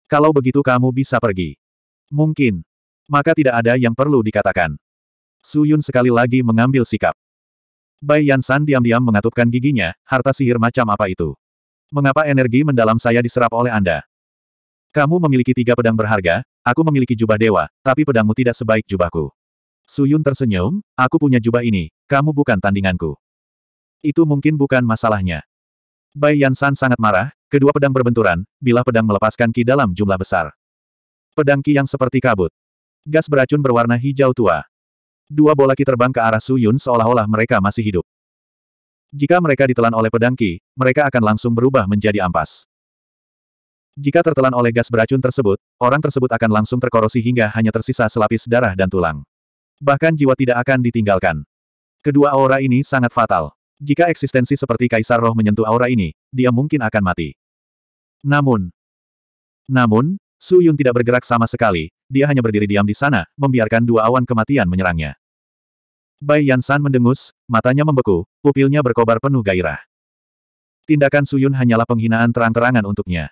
Kalau begitu kamu bisa pergi. Mungkin. Maka tidak ada yang perlu dikatakan. Su Yun sekali lagi mengambil sikap. Bai Yansan diam-diam mengatupkan giginya, harta sihir macam apa itu? Mengapa energi mendalam saya diserap oleh Anda? Kamu memiliki tiga pedang berharga, aku memiliki jubah dewa, tapi pedangmu tidak sebaik jubahku. Suyun tersenyum, aku punya jubah ini, kamu bukan tandinganku. Itu mungkin bukan masalahnya. Bai Yansan sangat marah, kedua pedang berbenturan, bila pedang melepaskan ki dalam jumlah besar. Pedang ki yang seperti kabut. Gas beracun berwarna hijau tua. Dua bola ki terbang ke arah Suyun seolah-olah mereka masih hidup. Jika mereka ditelan oleh pedang ki, mereka akan langsung berubah menjadi ampas. Jika tertelan oleh gas beracun tersebut, orang tersebut akan langsung terkorosi hingga hanya tersisa selapis darah dan tulang. Bahkan jiwa tidak akan ditinggalkan. Kedua aura ini sangat fatal. Jika eksistensi seperti kaisar roh menyentuh aura ini, dia mungkin akan mati. Namun, namun, Su Yun tidak bergerak sama sekali, dia hanya berdiri diam di sana, membiarkan dua awan kematian menyerangnya. Bai Yansan mendengus, matanya membeku, pupilnya berkobar penuh gairah. Tindakan Su Yun hanyalah penghinaan terang-terangan untuknya.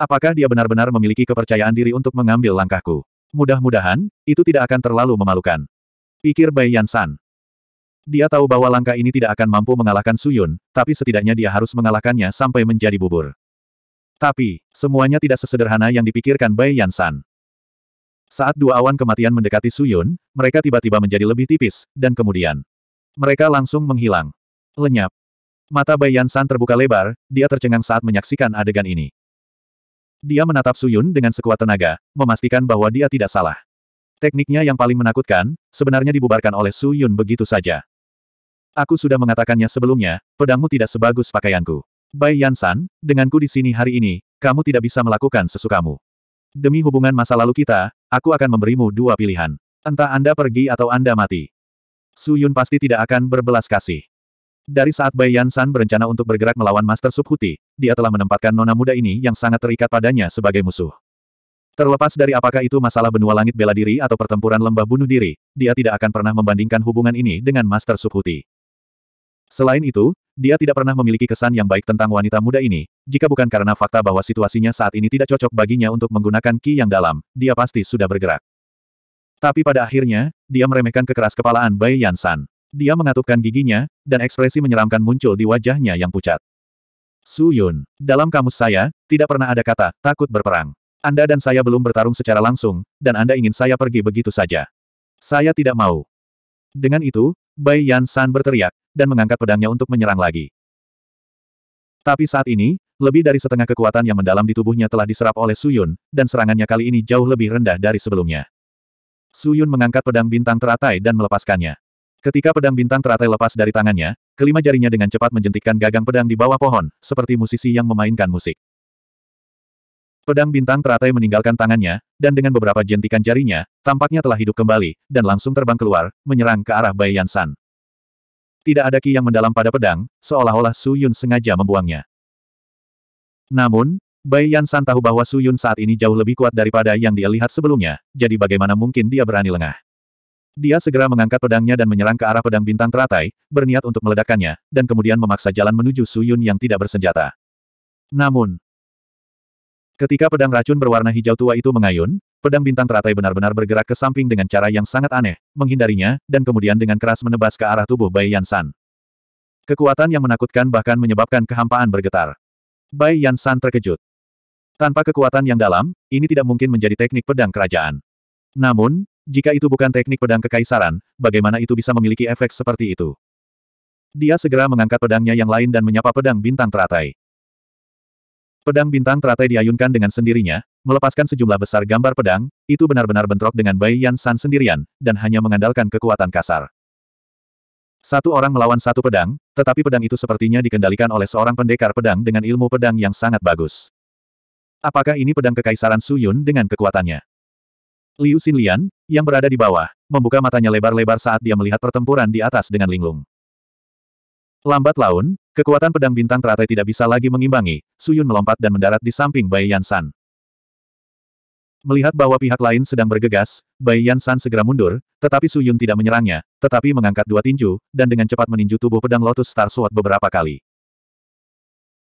Apakah dia benar-benar memiliki kepercayaan diri untuk mengambil langkahku? Mudah-mudahan, itu tidak akan terlalu memalukan. Pikir Bai Yansan. Dia tahu bahwa langkah ini tidak akan mampu mengalahkan Suyun, tapi setidaknya dia harus mengalahkannya sampai menjadi bubur. Tapi, semuanya tidak sesederhana yang dipikirkan Bai Yansan. Saat dua awan kematian mendekati Suyun, mereka tiba-tiba menjadi lebih tipis, dan kemudian mereka langsung menghilang. Lenyap. Mata Bai Yansan terbuka lebar, dia tercengang saat menyaksikan adegan ini. Dia menatap Suyun dengan sekuat tenaga, memastikan bahwa dia tidak salah. Tekniknya yang paling menakutkan, sebenarnya dibubarkan oleh Suyun begitu saja. Aku sudah mengatakannya sebelumnya, pedangmu tidak sebagus pakaianku. Bai Yansan, denganku di sini hari ini, kamu tidak bisa melakukan sesukamu. Demi hubungan masa lalu kita, aku akan memberimu dua pilihan. Entah Anda pergi atau Anda mati. Suyun pasti tidak akan berbelas kasih. Dari saat Bai Yansan berencana untuk bergerak melawan Master Subhuti, dia telah menempatkan nona muda ini yang sangat terikat padanya sebagai musuh. Terlepas dari apakah itu masalah benua langit bela diri atau pertempuran lembah bunuh diri, dia tidak akan pernah membandingkan hubungan ini dengan Master Subhuti. Selain itu, dia tidak pernah memiliki kesan yang baik tentang wanita muda ini, jika bukan karena fakta bahwa situasinya saat ini tidak cocok baginya untuk menggunakan ki yang dalam, dia pasti sudah bergerak. Tapi pada akhirnya, dia meremehkan kekeras kepalaan Bai Yansan. Dia mengatupkan giginya, dan ekspresi menyeramkan muncul di wajahnya yang pucat. Su Yun, dalam kamus saya, tidak pernah ada kata, takut berperang. Anda dan saya belum bertarung secara langsung, dan Anda ingin saya pergi begitu saja. Saya tidak mau. Dengan itu, Bai Yan San berteriak, dan mengangkat pedangnya untuk menyerang lagi. Tapi saat ini, lebih dari setengah kekuatan yang mendalam di tubuhnya telah diserap oleh Su Yun, dan serangannya kali ini jauh lebih rendah dari sebelumnya. Su Yun mengangkat pedang bintang teratai dan melepaskannya. Ketika pedang bintang teratai lepas dari tangannya, kelima jarinya dengan cepat menjentikkan gagang pedang di bawah pohon, seperti musisi yang memainkan musik. Pedang bintang teratai meninggalkan tangannya, dan dengan beberapa jentikan jarinya, tampaknya telah hidup kembali, dan langsung terbang keluar, menyerang ke arah Bai Yansan. Tidak ada ki yang mendalam pada pedang, seolah-olah Su Yun sengaja membuangnya. Namun, Bai Yansan tahu bahwa Su Yun saat ini jauh lebih kuat daripada yang dia lihat sebelumnya, jadi bagaimana mungkin dia berani lengah. Dia segera mengangkat pedangnya dan menyerang ke arah pedang bintang teratai, berniat untuk meledakkannya, dan kemudian memaksa jalan menuju Suyun yang tidak bersenjata. Namun, ketika pedang racun berwarna hijau tua itu mengayun, pedang bintang teratai benar-benar bergerak ke samping dengan cara yang sangat aneh, menghindarinya, dan kemudian dengan keras menebas ke arah tubuh Bai Yansan. Kekuatan yang menakutkan bahkan menyebabkan kehampaan bergetar. Bai Yansan terkejut. Tanpa kekuatan yang dalam, ini tidak mungkin menjadi teknik pedang kerajaan. Namun, jika itu bukan teknik pedang kekaisaran, bagaimana itu bisa memiliki efek seperti itu? Dia segera mengangkat pedangnya yang lain dan menyapa pedang bintang teratai. Pedang bintang teratai diayunkan dengan sendirinya, melepaskan sejumlah besar gambar pedang, itu benar-benar bentrok dengan Bai Yan San sendirian, dan hanya mengandalkan kekuatan kasar. Satu orang melawan satu pedang, tetapi pedang itu sepertinya dikendalikan oleh seorang pendekar pedang dengan ilmu pedang yang sangat bagus. Apakah ini pedang kekaisaran Suyun dengan kekuatannya? Liu Xinlian, yang berada di bawah, membuka matanya lebar-lebar saat dia melihat pertempuran di atas dengan linglung. Lambat laun, kekuatan pedang bintang teratai tidak bisa lagi mengimbangi, Suyun melompat dan mendarat di samping Bai Yansan. Melihat bahwa pihak lain sedang bergegas, Bai Yansan segera mundur, tetapi Suyun tidak menyerangnya, tetapi mengangkat dua tinju, dan dengan cepat meninju tubuh pedang Lotus Star Sword beberapa kali.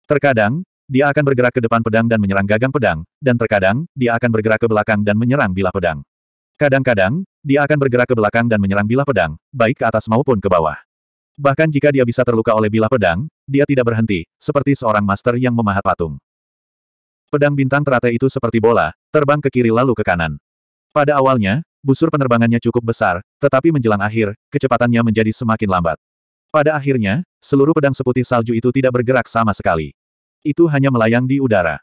Terkadang, dia akan bergerak ke depan pedang dan menyerang gagang pedang, dan terkadang, dia akan bergerak ke belakang dan menyerang bilah pedang. Kadang-kadang, dia akan bergerak ke belakang dan menyerang bilah pedang, baik ke atas maupun ke bawah. Bahkan jika dia bisa terluka oleh bilah pedang, dia tidak berhenti, seperti seorang master yang memahat patung. Pedang bintang teratai itu seperti bola, terbang ke kiri lalu ke kanan. Pada awalnya, busur penerbangannya cukup besar, tetapi menjelang akhir, kecepatannya menjadi semakin lambat. Pada akhirnya, seluruh pedang seputih salju itu tidak bergerak sama sekali itu hanya melayang di udara.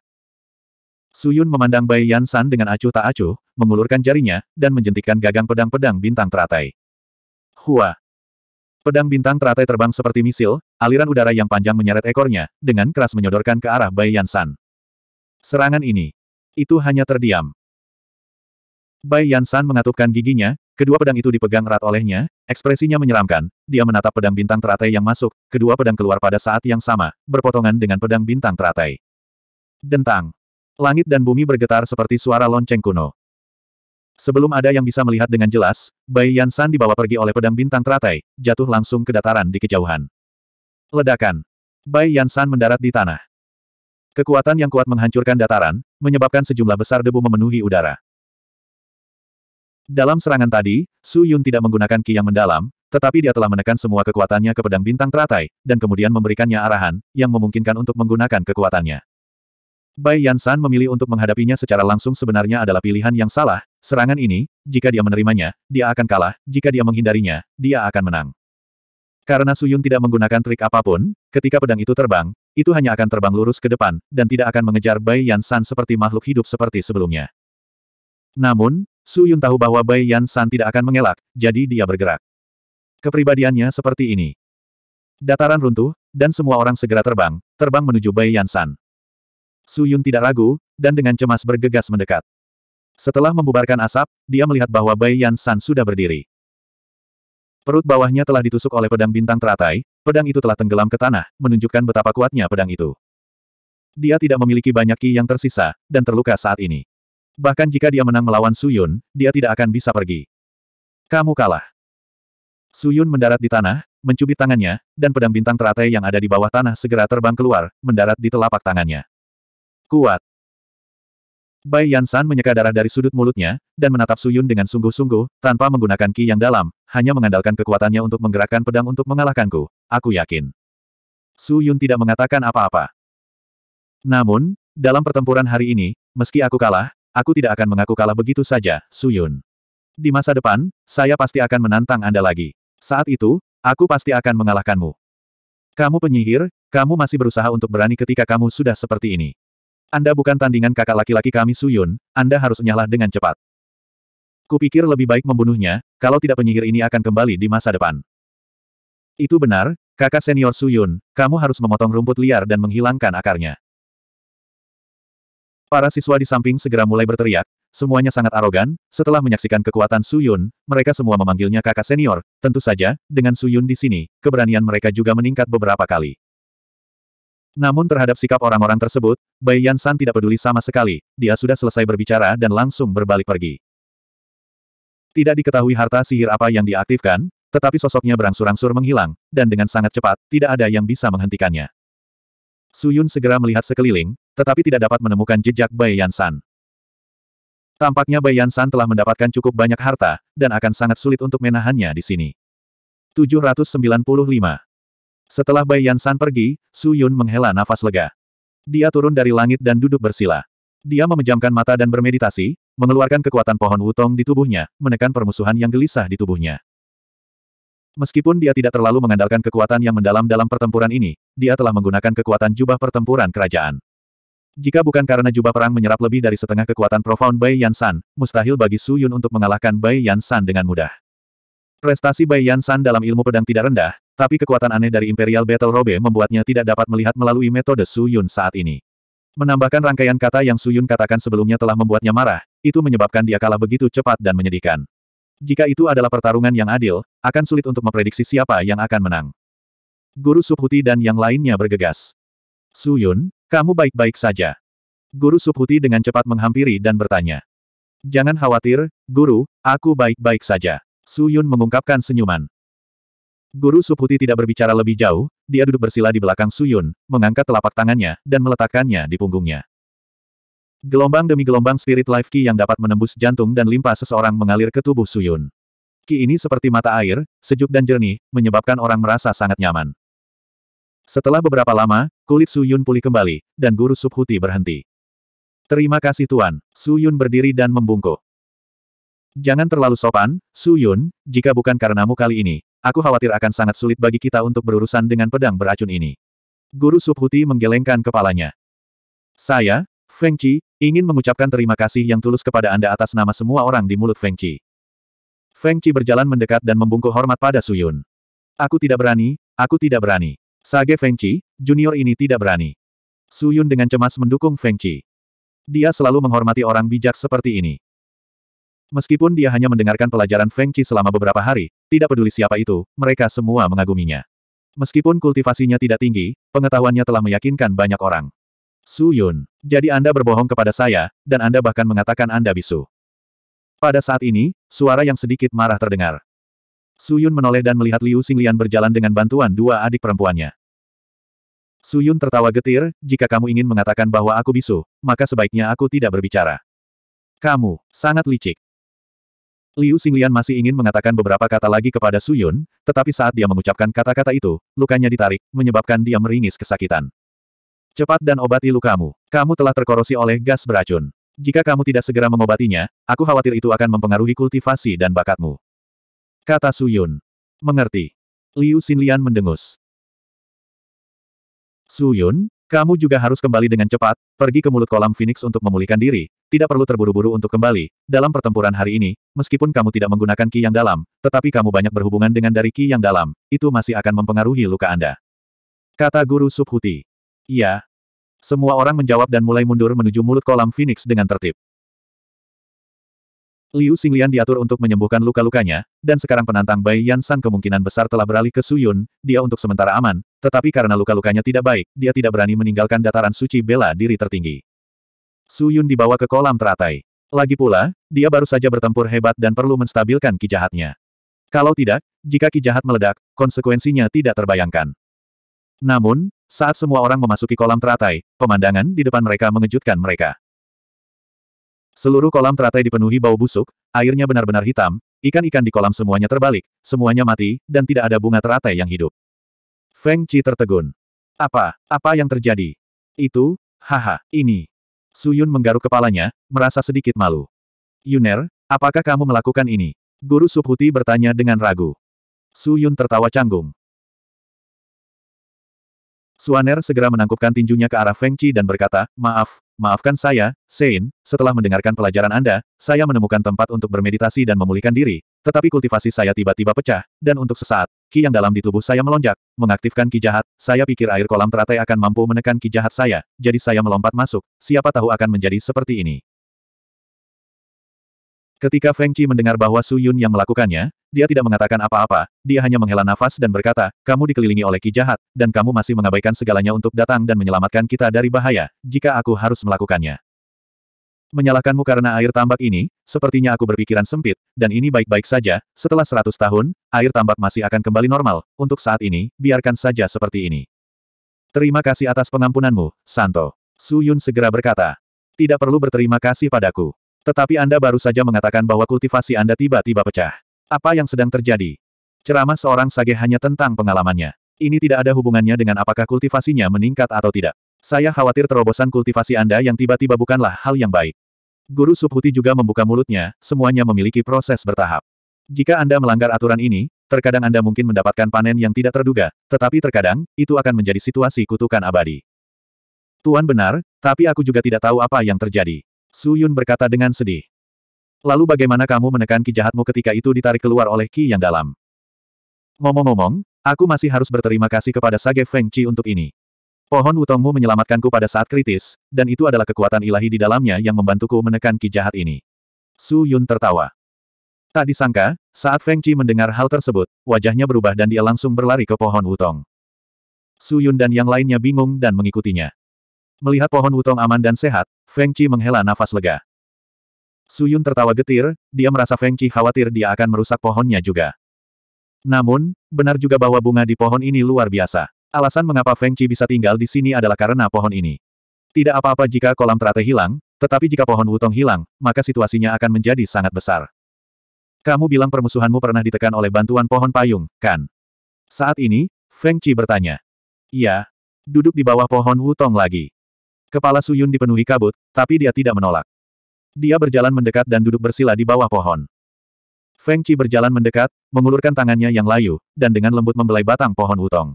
Suyun memandang Bai Yansan dengan acuh tak acuh, mengulurkan jarinya, dan menjentikkan gagang pedang-pedang bintang teratai. Hua! Pedang bintang teratai terbang seperti misil, aliran udara yang panjang menyeret ekornya, dengan keras menyodorkan ke arah Bai Yansan. Serangan ini. Itu hanya terdiam. Bai Yansan mengatupkan giginya, kedua pedang itu dipegang erat olehnya, ekspresinya menyeramkan, dia menatap pedang bintang teratai yang masuk, kedua pedang keluar pada saat yang sama, berpotongan dengan pedang bintang teratai. Dentang. Langit dan bumi bergetar seperti suara lonceng kuno. Sebelum ada yang bisa melihat dengan jelas, Bai Yansan dibawa pergi oleh pedang bintang teratai, jatuh langsung ke dataran di kejauhan. Ledakan. Bai Yansan mendarat di tanah. Kekuatan yang kuat menghancurkan dataran, menyebabkan sejumlah besar debu memenuhi udara. Dalam serangan tadi, Su Yun tidak menggunakan ki yang mendalam, tetapi dia telah menekan semua kekuatannya ke pedang bintang teratai, dan kemudian memberikannya arahan, yang memungkinkan untuk menggunakan kekuatannya. Bai Yansan memilih untuk menghadapinya secara langsung sebenarnya adalah pilihan yang salah, serangan ini, jika dia menerimanya, dia akan kalah, jika dia menghindarinya, dia akan menang. Karena Su Yun tidak menggunakan trik apapun, ketika pedang itu terbang, itu hanya akan terbang lurus ke depan, dan tidak akan mengejar Bai Yansan seperti makhluk hidup seperti sebelumnya. Namun, Su Yun tahu bahwa Bai Yan San tidak akan mengelak, jadi dia bergerak. Kepribadiannya seperti ini. Dataran runtuh, dan semua orang segera terbang, terbang menuju Bai Yan San. Su Yun tidak ragu, dan dengan cemas bergegas mendekat. Setelah membubarkan asap, dia melihat bahwa Bai Yan San sudah berdiri. Perut bawahnya telah ditusuk oleh pedang bintang teratai, pedang itu telah tenggelam ke tanah, menunjukkan betapa kuatnya pedang itu. Dia tidak memiliki banyak ki yang tersisa, dan terluka saat ini. Bahkan jika dia menang melawan Su Yun, dia tidak akan bisa pergi. Kamu kalah. Su Yun mendarat di tanah, mencubit tangannya, dan pedang bintang teratai yang ada di bawah tanah segera terbang keluar, mendarat di telapak tangannya. Kuat. Bai Yansan menyeka darah dari sudut mulutnya, dan menatap Suyun dengan sungguh-sungguh, tanpa menggunakan ki yang dalam, hanya mengandalkan kekuatannya untuk menggerakkan pedang untuk mengalahkanku. Aku yakin. Suyun tidak mengatakan apa-apa. Namun, dalam pertempuran hari ini, meski aku kalah, Aku tidak akan mengaku kalah begitu saja, Suyun. Di masa depan, saya pasti akan menantang Anda lagi. Saat itu, aku pasti akan mengalahkanmu. Kamu penyihir, kamu masih berusaha untuk berani ketika kamu sudah seperti ini. Anda bukan tandingan kakak laki-laki kami Suyun, Anda harus nyalah dengan cepat. Kupikir lebih baik membunuhnya, kalau tidak penyihir ini akan kembali di masa depan. Itu benar, kakak senior Suyun, kamu harus memotong rumput liar dan menghilangkan akarnya. Para siswa di samping segera mulai berteriak, semuanya sangat arogan, setelah menyaksikan kekuatan Su Yun, mereka semua memanggilnya kakak senior, tentu saja, dengan Su Yun di sini, keberanian mereka juga meningkat beberapa kali. Namun terhadap sikap orang-orang tersebut, Bai Yan San tidak peduli sama sekali, dia sudah selesai berbicara dan langsung berbalik pergi. Tidak diketahui harta sihir apa yang diaktifkan, tetapi sosoknya berangsur-angsur menghilang, dan dengan sangat cepat, tidak ada yang bisa menghentikannya. Suyun segera melihat sekeliling, tetapi tidak dapat menemukan jejak Bai Yansan. Tampaknya Bai Yansan telah mendapatkan cukup banyak harta, dan akan sangat sulit untuk menahannya di sini. 795. Setelah Bai Yansan pergi, Suyun menghela nafas lega. Dia turun dari langit dan duduk bersila. Dia memejamkan mata dan bermeditasi, mengeluarkan kekuatan pohon wutong di tubuhnya, menekan permusuhan yang gelisah di tubuhnya. Meskipun dia tidak terlalu mengandalkan kekuatan yang mendalam dalam pertempuran ini, dia telah menggunakan kekuatan jubah pertempuran kerajaan. Jika bukan karena jubah perang menyerap lebih dari setengah kekuatan Profound Bai Yansan, mustahil bagi Su Yun untuk mengalahkan Bai Yansan dengan mudah. Prestasi Bai Yansan dalam ilmu pedang tidak rendah, tapi kekuatan aneh dari Imperial Battle Robe membuatnya tidak dapat melihat melalui metode Su Yun saat ini. Menambahkan rangkaian kata yang Su Yun katakan sebelumnya telah membuatnya marah, itu menyebabkan dia kalah begitu cepat dan menyedihkan. Jika itu adalah pertarungan yang adil, akan sulit untuk memprediksi siapa yang akan menang. Guru Subhuti dan yang lainnya bergegas. Suyun, kamu baik-baik saja. Guru Subhuti dengan cepat menghampiri dan bertanya. Jangan khawatir, Guru, aku baik-baik saja. Suyun mengungkapkan senyuman. Guru Subhuti tidak berbicara lebih jauh, dia duduk bersila di belakang Suyun, mengangkat telapak tangannya, dan meletakkannya di punggungnya. Gelombang demi gelombang spirit life Qi yang dapat menembus jantung dan limpa seseorang mengalir ke tubuh Suyun. Qi ini seperti mata air, sejuk dan jernih, menyebabkan orang merasa sangat nyaman. Setelah beberapa lama, kulit Suyun pulih kembali, dan guru Subhuti berhenti. Terima kasih Tuan, Suyun berdiri dan membungkuk. Jangan terlalu sopan, Suyun, jika bukan karenamu kali ini, aku khawatir akan sangat sulit bagi kita untuk berurusan dengan pedang beracun ini. Guru Subhuti menggelengkan kepalanya. Saya, Feng Qi, ingin mengucapkan terima kasih yang tulus kepada Anda atas nama semua orang di mulut Feng Qi. Feng Qi berjalan mendekat dan membungkuk hormat pada Suyun. Aku tidak berani, aku tidak berani. Sage Feng Qi, junior ini tidak berani. Suyun dengan cemas mendukung Feng Qi. Dia selalu menghormati orang bijak seperti ini. Meskipun dia hanya mendengarkan pelajaran Feng Qi selama beberapa hari, tidak peduli siapa itu, mereka semua mengaguminya. Meskipun kultivasinya tidak tinggi, pengetahuannya telah meyakinkan banyak orang. Su Yun, jadi Anda berbohong kepada saya, dan Anda bahkan mengatakan Anda bisu. Pada saat ini, suara yang sedikit marah terdengar. Su Yun menoleh dan melihat Liu Xinglian berjalan dengan bantuan dua adik perempuannya. Su Yun tertawa getir, jika kamu ingin mengatakan bahwa aku bisu, maka sebaiknya aku tidak berbicara. Kamu, sangat licik. Liu Xinglian masih ingin mengatakan beberapa kata lagi kepada Su Yun, tetapi saat dia mengucapkan kata-kata itu, lukanya ditarik, menyebabkan dia meringis kesakitan. Cepat dan obati lukamu. Kamu telah terkorosi oleh gas beracun. Jika kamu tidak segera mengobatinya, aku khawatir itu akan mempengaruhi kultivasi dan bakatmu. Kata Suyun. Mengerti. Liu Xinlian mendengus. Suyun, kamu juga harus kembali dengan cepat, pergi ke mulut kolam Phoenix untuk memulihkan diri, tidak perlu terburu-buru untuk kembali, dalam pertempuran hari ini, meskipun kamu tidak menggunakan ki yang dalam, tetapi kamu banyak berhubungan dengan dari ki yang dalam, itu masih akan mempengaruhi luka Anda. Kata Guru Subhuti. Iya. Semua orang menjawab dan mulai mundur menuju mulut kolam Phoenix dengan tertib. Liu Xinglian diatur untuk menyembuhkan luka-lukanya, dan sekarang penantang Bai Yan San kemungkinan besar telah beralih ke Suyun, dia untuk sementara aman, tetapi karena luka-lukanya tidak baik, dia tidak berani meninggalkan dataran suci bela diri tertinggi. Suyun dibawa ke kolam teratai. Lagi pula, dia baru saja bertempur hebat dan perlu menstabilkan kijahatnya. Kalau tidak, jika kijahat meledak, konsekuensinya tidak terbayangkan. Namun, saat semua orang memasuki kolam teratai, pemandangan di depan mereka mengejutkan mereka. Seluruh kolam teratai dipenuhi bau busuk, airnya benar-benar hitam, ikan-ikan di kolam semuanya terbalik, semuanya mati, dan tidak ada bunga teratai yang hidup. Feng Chi tertegun. Apa? Apa yang terjadi? Itu, haha, ini. Suyun menggaruk kepalanya, merasa sedikit malu. Yuner, apakah kamu melakukan ini? Guru Subhuti bertanya dengan ragu. Suyun tertawa canggung. Suaner segera menangkupkan tinjunya ke arah Feng Qi dan berkata, Maaf, maafkan saya, Sein, setelah mendengarkan pelajaran Anda, saya menemukan tempat untuk bermeditasi dan memulihkan diri, tetapi kultivasi saya tiba-tiba pecah, dan untuk sesaat, Ki yang dalam di tubuh saya melonjak, mengaktifkan Ki jahat, saya pikir air kolam teratai akan mampu menekan Ki jahat saya, jadi saya melompat masuk, siapa tahu akan menjadi seperti ini. Ketika Feng Chi mendengar bahwa Su Yun yang melakukannya, dia tidak mengatakan apa-apa, dia hanya menghela nafas dan berkata, kamu dikelilingi oleh ki jahat, dan kamu masih mengabaikan segalanya untuk datang dan menyelamatkan kita dari bahaya, jika aku harus melakukannya. Menyalahkanmu karena air tambak ini, sepertinya aku berpikiran sempit, dan ini baik-baik saja, setelah seratus tahun, air tambak masih akan kembali normal, untuk saat ini, biarkan saja seperti ini. Terima kasih atas pengampunanmu, Santo. Su Yun segera berkata. Tidak perlu berterima kasih padaku. Tetapi Anda baru saja mengatakan bahwa kultivasi Anda tiba-tiba pecah. Apa yang sedang terjadi? Ceramah seorang sage hanya tentang pengalamannya. Ini tidak ada hubungannya dengan apakah kultivasinya meningkat atau tidak. Saya khawatir terobosan kultivasi Anda yang tiba-tiba bukanlah hal yang baik. Guru Subhuti juga membuka mulutnya, semuanya memiliki proses bertahap. Jika Anda melanggar aturan ini, terkadang Anda mungkin mendapatkan panen yang tidak terduga, tetapi terkadang, itu akan menjadi situasi kutukan abadi. Tuan benar, tapi aku juga tidak tahu apa yang terjadi. Su Yun berkata dengan sedih. Lalu bagaimana kamu menekan ki jahatmu ketika itu ditarik keluar oleh ki yang dalam? Ngomong-ngomong, aku masih harus berterima kasih kepada Sage Feng Qi untuk ini. Pohon utongmu menyelamatkanku pada saat kritis, dan itu adalah kekuatan ilahi di dalamnya yang membantuku menekan ki jahat ini. Su Yun tertawa. Tak disangka, saat Feng Qi mendengar hal tersebut, wajahnya berubah dan dia langsung berlari ke pohon utong. Su Yun dan yang lainnya bingung dan mengikutinya. Melihat pohon wutong aman dan sehat, Feng Chi menghela nafas lega. Suyun tertawa getir, dia merasa Feng Chi khawatir dia akan merusak pohonnya juga. Namun, benar juga bahwa bunga di pohon ini luar biasa. Alasan mengapa Feng Chi bisa tinggal di sini adalah karena pohon ini. Tidak apa-apa jika kolam teratai hilang, tetapi jika pohon wutong hilang, maka situasinya akan menjadi sangat besar. Kamu bilang permusuhanmu pernah ditekan oleh bantuan pohon payung, kan? Saat ini, Feng Chi bertanya. Iya. Duduk di bawah pohon wutong lagi. Kepala Suyun dipenuhi kabut, tapi dia tidak menolak. Dia berjalan mendekat dan duduk bersila di bawah pohon. Feng Chi berjalan mendekat, mengulurkan tangannya yang layu, dan dengan lembut membelai batang pohon utong.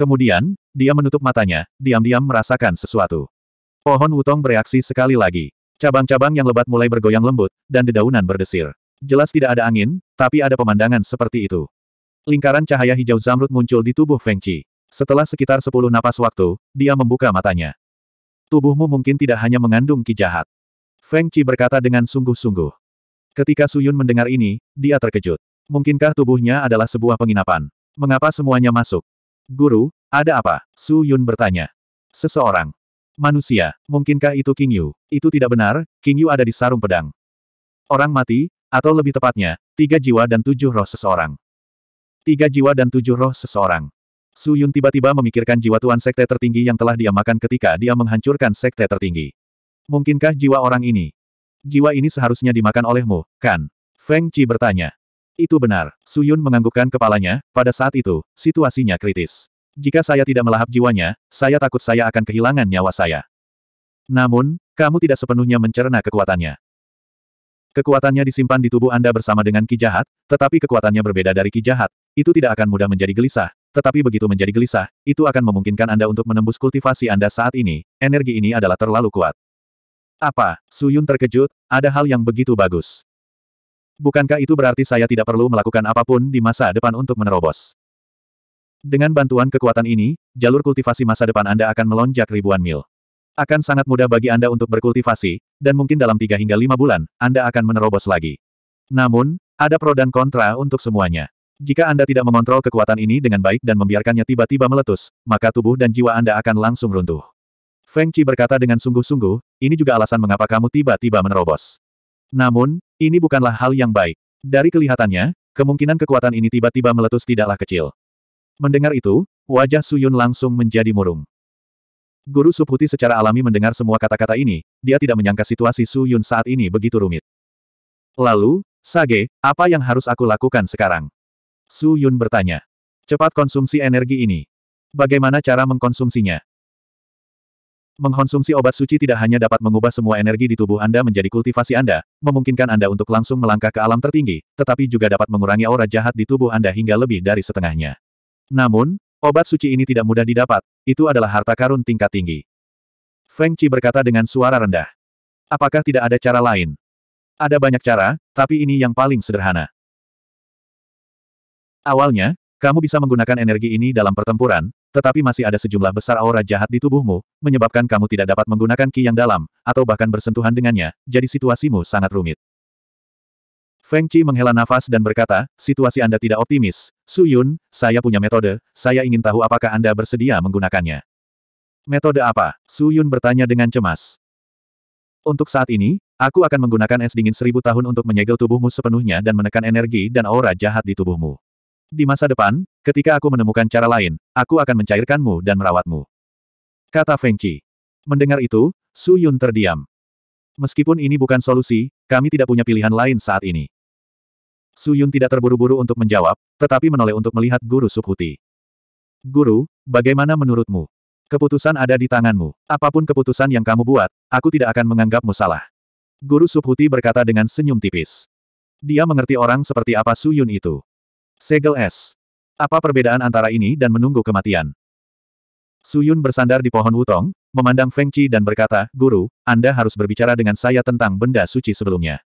Kemudian, dia menutup matanya, diam-diam merasakan sesuatu. Pohon utong bereaksi sekali lagi. Cabang-cabang yang lebat mulai bergoyang lembut, dan dedaunan berdesir. Jelas tidak ada angin, tapi ada pemandangan seperti itu. Lingkaran cahaya hijau zamrud muncul di tubuh Feng Chi. Setelah sekitar sepuluh napas waktu, dia membuka matanya. Tubuhmu mungkin tidak hanya mengandung ki jahat. Feng Qi berkata dengan sungguh-sungguh. Ketika Su Yun mendengar ini, dia terkejut. Mungkinkah tubuhnya adalah sebuah penginapan? Mengapa semuanya masuk? Guru, ada apa? Su Yun bertanya. Seseorang. Manusia, mungkinkah itu King Yu? Itu tidak benar, King Yu ada di sarung pedang. Orang mati, atau lebih tepatnya, tiga jiwa dan tujuh roh seseorang. Tiga jiwa dan tujuh roh seseorang. Su Yun tiba-tiba memikirkan jiwa tuan sekte tertinggi yang telah dia makan ketika dia menghancurkan sekte tertinggi. Mungkinkah jiwa orang ini? Jiwa ini seharusnya dimakan olehmu, kan? Feng Qi bertanya. Itu benar. Su Yun menganggukkan kepalanya, pada saat itu, situasinya kritis. Jika saya tidak melahap jiwanya, saya takut saya akan kehilangan nyawa saya. Namun, kamu tidak sepenuhnya mencerna kekuatannya. Kekuatannya disimpan di tubuh Anda bersama dengan ki jahat, tetapi kekuatannya berbeda dari ki jahat, itu tidak akan mudah menjadi gelisah, tetapi begitu menjadi gelisah, itu akan memungkinkan Anda untuk menembus kultivasi Anda saat ini, energi ini adalah terlalu kuat. Apa? Suyun terkejut, ada hal yang begitu bagus. Bukankah itu berarti saya tidak perlu melakukan apapun di masa depan untuk menerobos? Dengan bantuan kekuatan ini, jalur kultivasi masa depan Anda akan melonjak ribuan mil. Akan sangat mudah bagi Anda untuk berkultivasi, dan mungkin dalam 3 hingga 5 bulan, Anda akan menerobos lagi. Namun, ada pro dan kontra untuk semuanya. Jika Anda tidak mengontrol kekuatan ini dengan baik dan membiarkannya tiba-tiba meletus, maka tubuh dan jiwa Anda akan langsung runtuh. Feng Qi berkata dengan sungguh-sungguh, ini juga alasan mengapa kamu tiba-tiba menerobos. Namun, ini bukanlah hal yang baik. Dari kelihatannya, kemungkinan kekuatan ini tiba-tiba meletus tidaklah kecil. Mendengar itu, wajah Su Yun langsung menjadi murung. Guru Subhuti secara alami mendengar semua kata-kata ini, dia tidak menyangka situasi Su Yun saat ini begitu rumit. Lalu, Sage, apa yang harus aku lakukan sekarang? Su Yun bertanya. Cepat konsumsi energi ini. Bagaimana cara mengkonsumsinya? Mengkonsumsi obat suci tidak hanya dapat mengubah semua energi di tubuh Anda menjadi kultivasi Anda, memungkinkan Anda untuk langsung melangkah ke alam tertinggi, tetapi juga dapat mengurangi aura jahat di tubuh Anda hingga lebih dari setengahnya. Namun, obat suci ini tidak mudah didapat, itu adalah harta karun tingkat tinggi. Feng Qi berkata dengan suara rendah. Apakah tidak ada cara lain? Ada banyak cara, tapi ini yang paling sederhana. Awalnya, kamu bisa menggunakan energi ini dalam pertempuran, tetapi masih ada sejumlah besar aura jahat di tubuhmu, menyebabkan kamu tidak dapat menggunakan ki yang dalam, atau bahkan bersentuhan dengannya, jadi situasimu sangat rumit. Feng Chi menghela nafas dan berkata, situasi Anda tidak optimis. Su Yun, saya punya metode, saya ingin tahu apakah Anda bersedia menggunakannya. Metode apa? Su Yun bertanya dengan cemas. Untuk saat ini, aku akan menggunakan es dingin seribu tahun untuk menyegel tubuhmu sepenuhnya dan menekan energi dan aura jahat di tubuhmu. Di masa depan, ketika aku menemukan cara lain, aku akan mencairkanmu dan merawatmu. Kata Feng Qi. Mendengar itu, Su Yun terdiam. Meskipun ini bukan solusi, kami tidak punya pilihan lain saat ini. Su Yun tidak terburu-buru untuk menjawab, tetapi menoleh untuk melihat Guru Subhuti. Guru, bagaimana menurutmu? Keputusan ada di tanganmu. Apapun keputusan yang kamu buat, aku tidak akan menganggapmu salah. Guru Subhuti berkata dengan senyum tipis. Dia mengerti orang seperti apa Su Yun itu. Segel es. Apa perbedaan antara ini dan menunggu kematian? Suyun bersandar di pohon wutong, memandang Feng Qi dan berkata, Guru, Anda harus berbicara dengan saya tentang benda suci sebelumnya.